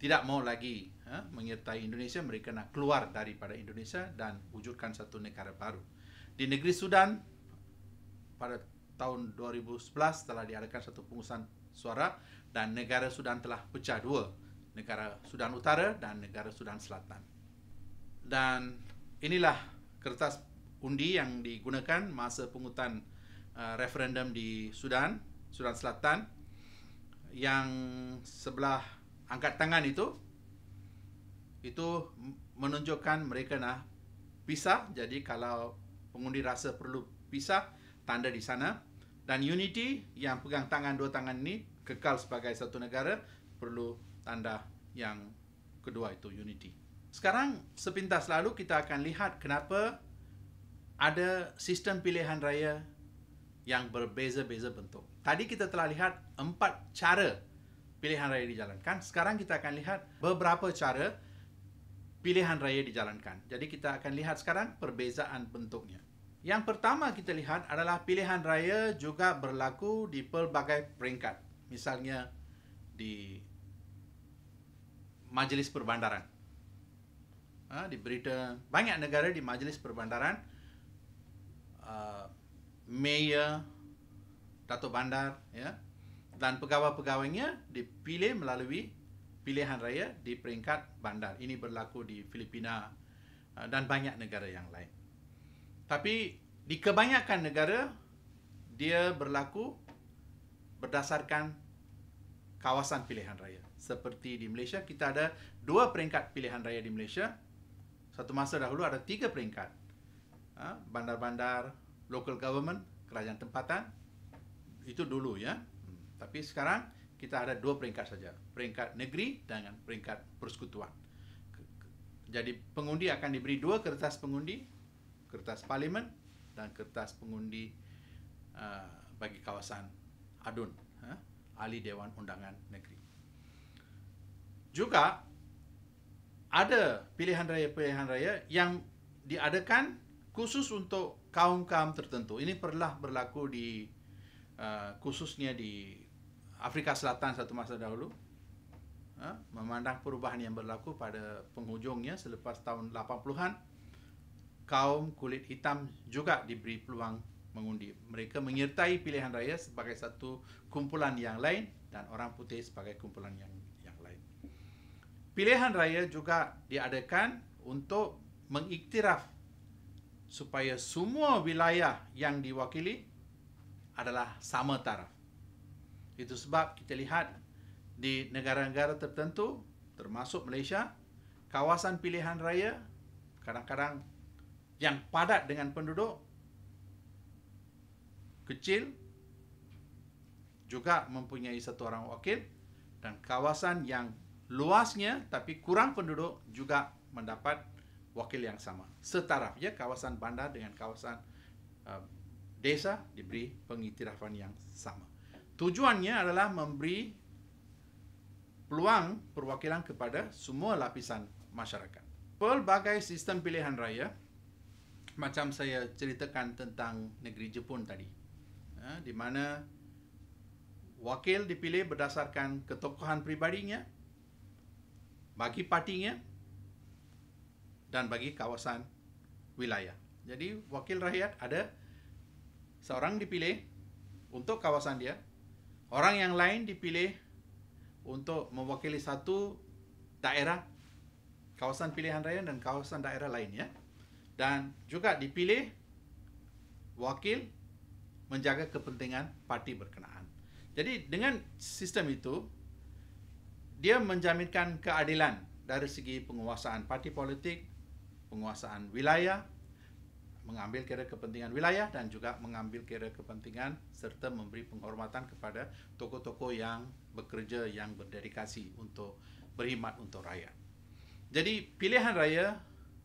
tidak mau lagi ha, menyertai Indonesia, mereka nak keluar daripada Indonesia dan wujudkan satu negara baru di negeri Sudan pada tahun 2011 telah diadakan satu pengurusan suara dan negara Sudan telah pecah dua negara Sudan Utara dan negara Sudan Selatan dan inilah kertas undi yang digunakan masa pungutan uh, referendum di Sudan Sudan Selatan yang sebelah angkat tangan itu itu menunjukkan mereka nak pisah jadi kalau pengundi rasa perlu pisah tanda di sana dan unity yang pegang tangan dua tangan ni kekal sebagai satu negara perlu tanda yang kedua itu unity. Sekarang sepintas lalu kita akan lihat kenapa ada sistem pilihan raya yang berbeza-beza bentuk. Tadi kita telah lihat empat cara pilihan raya dijalankan. Sekarang kita akan lihat beberapa cara pilihan raya dijalankan. Jadi kita akan lihat sekarang perbezaan bentuknya. Yang pertama kita lihat adalah pilihan raya juga berlaku di pelbagai peringkat. Misalnya di majlis perbandaran. Ha, di berita banyak negara di majlis perbandaran, uh, mayor, datuk bandar ya, dan pegawai-pegawainya dipilih melalui pilihan raya di peringkat bandar. Ini berlaku di Filipina uh, dan banyak negara yang lain. Tapi di kebanyakan negara dia berlaku berdasarkan kawasan pilihan raya. Seperti di Malaysia kita ada dua peringkat pilihan raya di Malaysia. Satu masa dahulu ada tiga peringkat. Ha, bandar-bandar, local government, kerajaan tempatan. Itu dulu ya. Hmm, tapi sekarang kita ada dua peringkat saja. Peringkat negeri dengan peringkat persekutuan. Jadi pengundi akan diberi dua kertas pengundi kertas parlimen dan kertas pengundi uh, bagi kawasan ADUN, uh, Ahli Dewan Undangan Negeri. Juga ada pilihan raya-pilihan raya yang diadakan khusus untuk kaum-kaum tertentu. Ini perlah berlaku di uh, khususnya di Afrika Selatan satu masa dahulu. Ha? memandang perubahan yang berlaku pada penghujungnya selepas tahun 80-an kaum kulit hitam juga diberi peluang mengundi. Mereka menyertai pilihan raya sebagai satu kumpulan yang lain dan orang putih sebagai kumpulan yang yang lain. Pilihan raya juga diadakan untuk mengiktiraf supaya semua wilayah yang diwakili adalah sama taraf. Itu sebab kita lihat di negara-negara tertentu termasuk Malaysia, kawasan pilihan raya kadang-kadang yang padat dengan penduduk kecil juga mempunyai satu orang wakil dan kawasan yang luasnya tapi kurang penduduk juga mendapat wakil yang sama setaraf ya kawasan bandar dengan kawasan uh, desa diberi pengiktirafan yang sama tujuannya adalah memberi peluang perwakilan kepada semua lapisan masyarakat pelbagai sistem pilihan raya macam saya ceritakan tentang negeri Jepun tadi ha, di mana wakil dipilih berdasarkan ketokohan pribadinya bagi partinya dan bagi kawasan wilayah. Jadi wakil rakyat ada seorang dipilih untuk kawasan dia, orang yang lain dipilih untuk mewakili satu daerah kawasan pilihan raya dan kawasan daerah lain ya dan juga dipilih wakil menjaga kepentingan parti berkenaan. Jadi dengan sistem itu dia menjaminkan keadilan dari segi penguasaan parti politik, penguasaan wilayah, mengambil kira kepentingan wilayah dan juga mengambil kira kepentingan serta memberi penghormatan kepada tokoh-tokoh yang bekerja yang berdedikasi untuk berkhidmat untuk rakyat. Jadi pilihan raya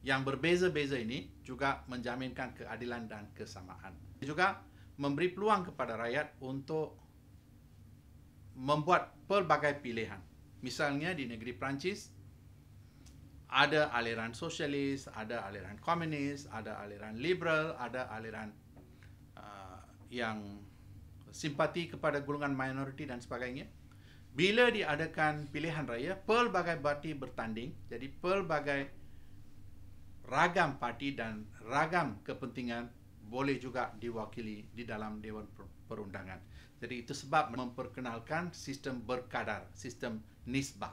yang berbeza-beza ini juga menjaminkan keadilan dan kesamaan. Dia juga memberi peluang kepada rakyat untuk membuat pelbagai pilihan. Misalnya di negeri Perancis, ada aliran sosialis, ada aliran komunis, ada aliran liberal, ada aliran uh, yang simpati kepada golongan minoriti dan sebagainya. Bila diadakan pilihan raya, pelbagai parti bertanding. Jadi pelbagai ragam parti dan ragam kepentingan boleh juga diwakili di dalam Dewan Perundangan. Jadi itu sebab memperkenalkan sistem berkadar, sistem nisbah.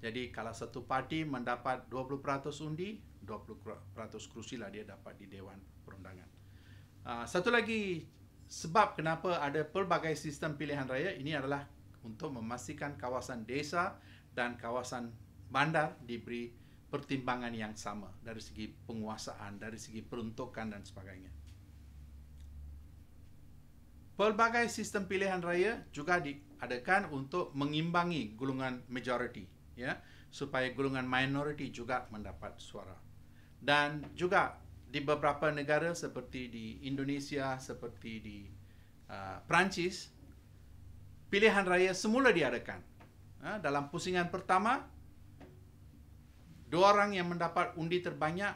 Jadi kalau satu parti mendapat 20% undi, 20% kerusi lah dia dapat di Dewan Perundangan. Ah, satu lagi sebab kenapa ada pelbagai sistem pilihan raya ini adalah untuk memastikan kawasan desa dan kawasan bandar diberi pertimbangan yang sama dari segi penguasaan, dari segi peruntukan dan sebagainya. Pelbagai sistem pilihan raya juga diadakan untuk mengimbangi golongan majority, ya, supaya golongan minority juga mendapat suara. Dan juga di beberapa negara seperti di Indonesia, seperti di uh, Perancis, pilihan raya semula diadakan. Uh, dalam pusingan pertama, dua orang yang mendapat undi terbanyak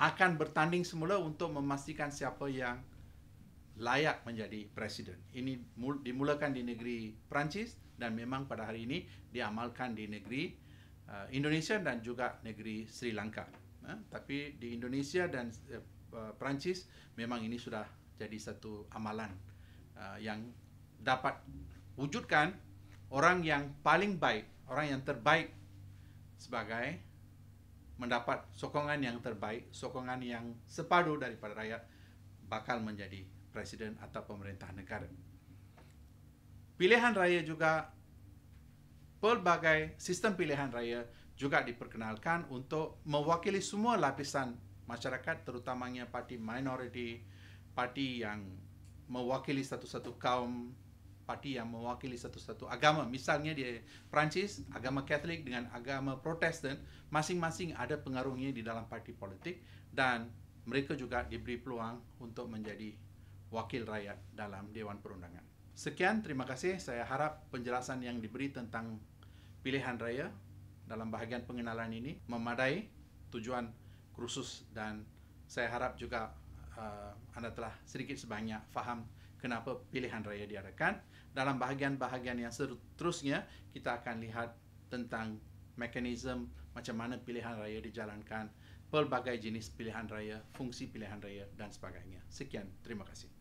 akan bertanding semula untuk memastikan siapa yang layak menjadi presiden. Ini dimulakan di negeri Perancis dan memang pada hari ini diamalkan di negeri uh, Indonesia dan juga negeri Sri Lanka. Ha? Tapi di Indonesia dan uh, uh, Perancis memang ini sudah jadi satu amalan yang dapat wujudkan orang yang paling baik, orang yang terbaik sebagai mendapat sokongan yang terbaik, sokongan yang sepadu daripada rakyat bakal menjadi presiden atau pemerintah negara. Pilihan raya juga pelbagai sistem pilihan raya juga diperkenalkan untuk mewakili semua lapisan masyarakat terutamanya parti minoriti, parti yang mewakili satu-satu kaum parti yang mewakili satu-satu agama. Misalnya di Perancis, agama Katolik dengan agama Protestan, masing-masing ada pengaruhnya di dalam parti politik dan mereka juga diberi peluang untuk menjadi wakil rakyat dalam Dewan Perundangan. Sekian, terima kasih. Saya harap penjelasan yang diberi tentang pilihan raya dalam bahagian pengenalan ini memadai tujuan kursus dan saya harap juga uh, anda telah sedikit sebanyak faham kenapa pilihan raya diadakan dalam bahagian-bahagian yang seterusnya kita akan lihat tentang mekanisme macam mana pilihan raya dijalankan, pelbagai jenis pilihan raya, fungsi pilihan raya dan sebagainya. Sekian, terima kasih.